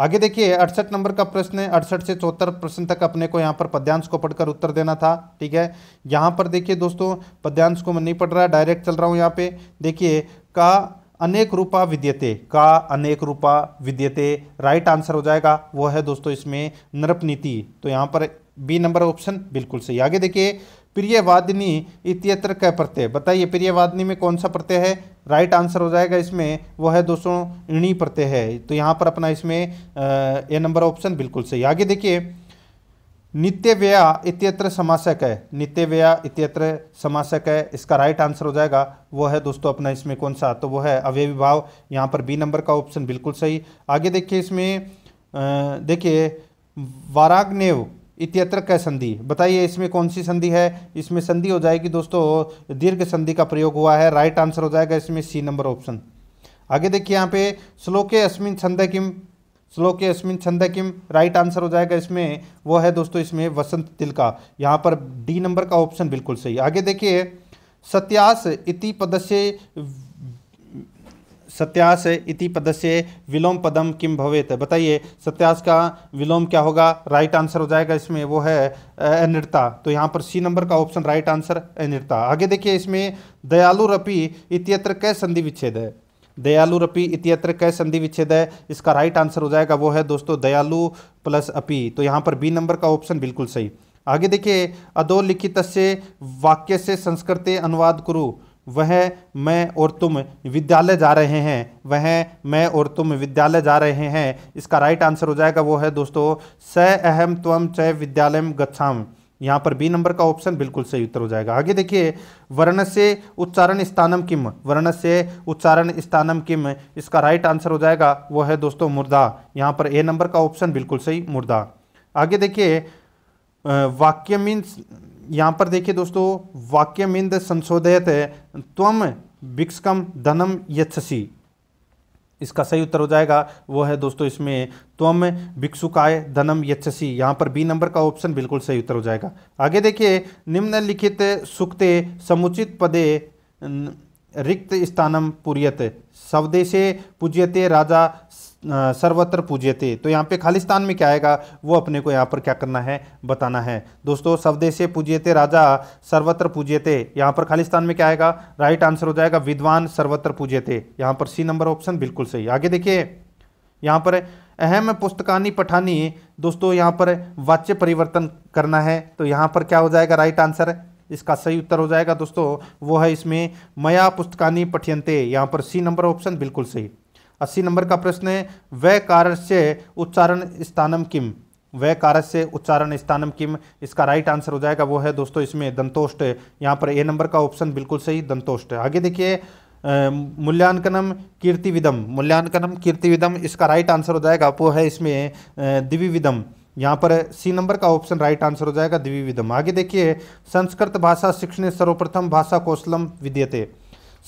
आगे देखिए अड़सठ नंबर का प्रश्न है अड़सठ से चौहत्तर प्रश्न तक अपने को यहाँ पर पद्यांश को पढ़कर उत्तर देना था ठीक है यहाँ पर देखिए दोस्तों पद्यांश को मैं नहीं पढ़ रहा डायरेक्ट चल रहा हूँ यहाँ पे देखिए का अनेक रूपा विद्यते का अनेक रूपा विद्यते राइट आंसर हो जाएगा वो है दोस्तों इसमें नृपनीति नीति तो यहाँ पर बी नंबर ऑप्शन बिल्कुल सही आगे देखिए प्रियवादिनी इत्यत्र कह प्रत्यय बताइए वादिनी में कौन सा प्रत्यय है राइट आंसर हो जाएगा इसमें वो है दोस्तों इणी प्रत्यय है तो यहाँ पर अपना इसमें ए नंबर ऑप्शन बिल्कुल सही आगे देखिए नित्यव्यय इत्यत्र समासक है नित्यव्यय इत्यत्र समासक है इसका राइट आंसर हो जाएगा वो है दोस्तों अपना इसमें कौन सा तो वो है अवय विभाव यहाँ पर बी नंबर का ऑप्शन बिल्कुल सही आगे देखिए इसमें देखिए वाराग्नेव इत्यत्र कह संधि बताइए इसमें कौन सी संधि है इसमें संधि हो जाएगी दोस्तों दीर्घ संधि का प्रयोग हुआ है राइट आंसर हो जाएगा इसमें सी नंबर ऑप्शन आगे देखिए यहाँ पे श्लोके अस्मिन छंद किम श्लोक अस्मिन छंद किम राइट आंसर हो जाएगा इसमें वो है दोस्तों इसमें वसंत तिल का यहाँ पर डी नंबर का ऑप्शन बिल्कुल सही आगे देखिए सत्यास इति पदस्य सत्यास इति पदस्य विलोम पदम किम भवेत बताइए सत्यास का विलोम क्या होगा राइट आंसर हो जाएगा इसमें वो है अनिरता तो यहाँ पर सी नंबर का ऑप्शन राइट आंसर अनिरता आगे देखिए इसमें दयालुरपि इत्यत्र कै संधि विच्छेद है दयालु रपी इत्यत्र कै संधि विच्छेद है इसका राइट आंसर हो जाएगा वो है दोस्तों दयालु प्लस अपी तो यहाँ पर बी नंबर का ऑप्शन बिल्कुल सही आगे देखिए अधोलिखित से वाक्य से संस्कृत अनुवाद करूँ वह मैं और तुम विद्यालय जा रहे हैं वह मैं और तुम विद्यालय जा रहे हैं इसका राइट आंसर हो जाएगा वो है दोस्तों स अहम तम च विद्यालय गच्छाम यहाँ पर बी नंबर का ऑप्शन बिल्कुल सही उत्तर हो जाएगा आगे देखिए वर्ण से उच्चारण स्थानम किम वर्ण से उच्चारण स्थानम किम इसका राइट आंसर हो जाएगा वो है दोस्तों मुर्दा यहाँ पर ए नंबर का ऑप्शन बिल्कुल सही मुर्दा आगे देखिए वाक्य मीन्स यहाँ पर देखिए दोस्तों वाक्य मिंद संशोधित है त्वम बिक्सकम धनम यक्षसी इसका सही उत्तर हो जाएगा वो है दोस्तों इसमें त्वम भिक्षुकाय धनम यच्छसी यहाँ पर बी नंबर का ऑप्शन बिल्कुल सही उत्तर हो जाएगा आगे देखिए निम्नलिखित सुक्ते समुचित पदे रिक्त स्थानम पूरीयत स्वदेशे पूज्यते राजा सर्वत्र पूज्यते तो यहाँ पे खालिस्तान में क्या आएगा वो अपने को यहाँ पर क्या करना है बताना है दोस्तों स्वदेशे पूज्यते राजा सर्वत्र पूज्यते यहाँ पर खालिस्तान में क्या आएगा राइट आंसर हो जाएगा विद्वान सर्वत्र पूज्यते यहाँ पर सी नंबर ऑप्शन बिल्कुल सही आगे देखिए यहाँ पर अहम पुस्तकानी पठानी दोस्तों यहाँ पर वाच्य परिवर्तन करना है तो यहाँ पर क्या हो जाएगा राइट आंसर इसका सही उत्तर हो जाएगा दोस्तों वो है इसमें मया पुस्तकानी पठियंते यहाँ पर सी नंबर ऑप्शन बिल्कुल सही अस्सी नंबर का प्रश्न है वह कारक से उच्चारण स्थानम किम वह कारक से उच्चारण स्थानम किम इसका राइट आंसर हो जाएगा वो है दोस्तों इसमें दंतोष्ट यहाँ पर ए नंबर का ऑप्शन बिल्कुल सही दंतोष्ट आगे देखिए मूल्यांकनम कीर्तिविदम मूल्यांकनम कीर्तिविदम इसका राइट आंसर हो जाएगा वो है इसमें दिव्यविदम यहाँ पर सी नंबर का ऑप्शन राइट आंसर हो जाएगा दिव्यविदम आगे देखिए संस्कृत भाषा शिक्षण सर्वप्रथम भाषा कौशलम विद्यते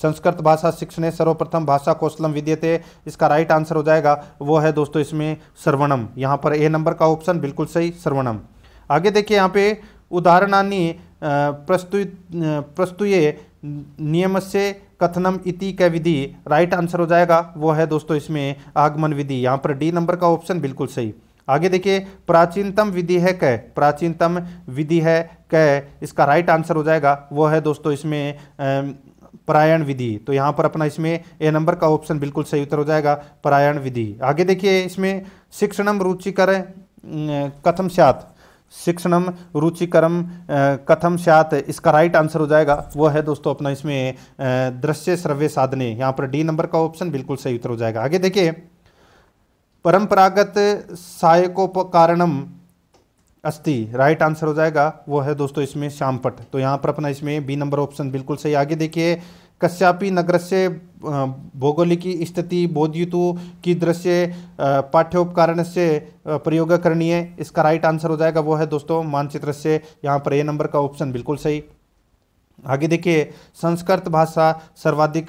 संस्कृत भाषा शिक्षण सर्वप्रथम भाषा कौशलम विद्यते इसका राइट आंसर हो जाएगा वो है दोस्तों इसमें सर्वणम यहाँ पर ए नंबर का ऑप्शन बिल्कुल सही सर्वणम आगे देखिए यहाँ पे उदाहरणानी प्रस्तु प्रस्तुय नियम से कथनम इति क विधि राइट आंसर हो जाएगा वो है दोस्तों इसमें आगमन विधि यहाँ पर डी नंबर का ऑप्शन बिल्कुल सही आगे देखिए प्राचीनतम विधि है कै प्राचीनतम विधि है कै इसका राइट आंसर हो जाएगा वो है दोस्तों इसमें परायण विधि तो यहाँ पर अपना इसमें ए नंबर का ऑप्शन बिल्कुल सही उत्तर हो जाएगा परायण विधि आगे देखिए इसमें शिक्षणम रुचिकर कथम स्यात शिक्षणम रुचिकरम कथम स्यात इसका राइट आंसर हो जाएगा वो है दोस्तों अपना इसमें दृश्य श्रव्य साधने यहाँ पर डी नंबर का ऑप्शन बिल्कुल सही उत्तर हो जाएगा आगे देखिए परंपरागत सहायकोपकारणम अस्थि राइट आंसर हो जाएगा वो है दोस्तों इसमें श्यामपट तो यहाँ पर अपना इसमें बी नंबर ऑप्शन बिल्कुल सही आगे देखिए कश्यापी नगर से भौगोलिकी स्थिति बोधयुतु की दृश्य पाठ्योपकरण से प्रयोग करनी है इसका राइट आंसर हो जाएगा वो है दोस्तों मानचित्र से यहाँ पर ए नंबर का ऑप्शन बिल्कुल सही आगे देखिए संस्कृत भाषा सर्वाधिक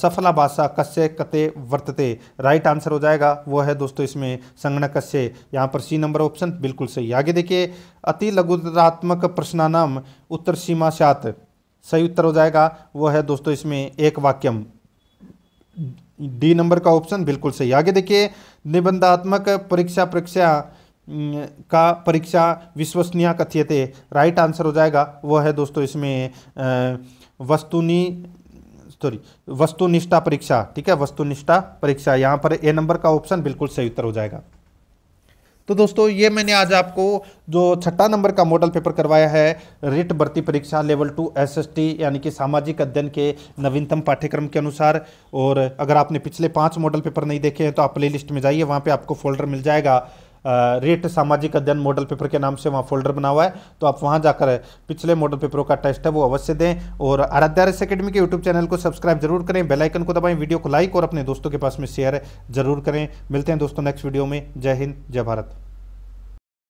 सफला भाषा कस्य कते वर्तते राइट आंसर हो जाएगा वो है दोस्तों इसमें संगणक कस्य यहाँ पर सी नंबर ऑप्शन बिल्कुल सही आगे देखिए अति लघुतरात्मक प्रश्नानाम उत्तर सीमा सात सही उत्तर हो जाएगा वो है दोस्तों इसमें एक वाक्यम डी नंबर का ऑप्शन बिल्कुल सही आगे देखिए निबंधात्मक परीक्षा परीक्षा का परीक्षा विश्वसनीय कथियत राइट आंसर हो जाएगा वह है दोस्तों इसमें वस्तुनि सॉरी वस्तुनिष्ठा परीक्षा ठीक है वस्तुनिष्ठा परीक्षा यहाँ पर ए नंबर का ऑप्शन बिल्कुल सही उत्तर हो जाएगा तो दोस्तों ये मैंने आज आपको जो छठा नंबर का मॉडल पेपर करवाया है रिट भर्ती परीक्षा लेवल टू एसएसटी यानी कि सामाजिक अध्ययन के नवीनतम पाठ्यक्रम के अनुसार और अगर आपने पिछले पांच मॉडल पेपर नहीं देखे हैं तो आप प्लेलिस्ट में जाइए वहाँ पे आपको फोल्डर मिल जाएगा रेट सामाजिक अध्ययन मॉडल पेपर के नाम से वहाँ फोल्डर बना हुआ है तो आप वहाँ जाकर पिछले मॉडल पेपरों का टेस्ट है वो अवश्य दें और आराध्या आर्यस अकेडमी के यूट्यूब चैनल को सब्सक्राइब जरूर करें बेलाइकन को दबाएं वीडियो को लाइक और अपने दोस्तों के पास में शेयर जरूर करें मिलते हैं दोस्तों नेक्स्ट वीडियो में जय हिंद जय भारत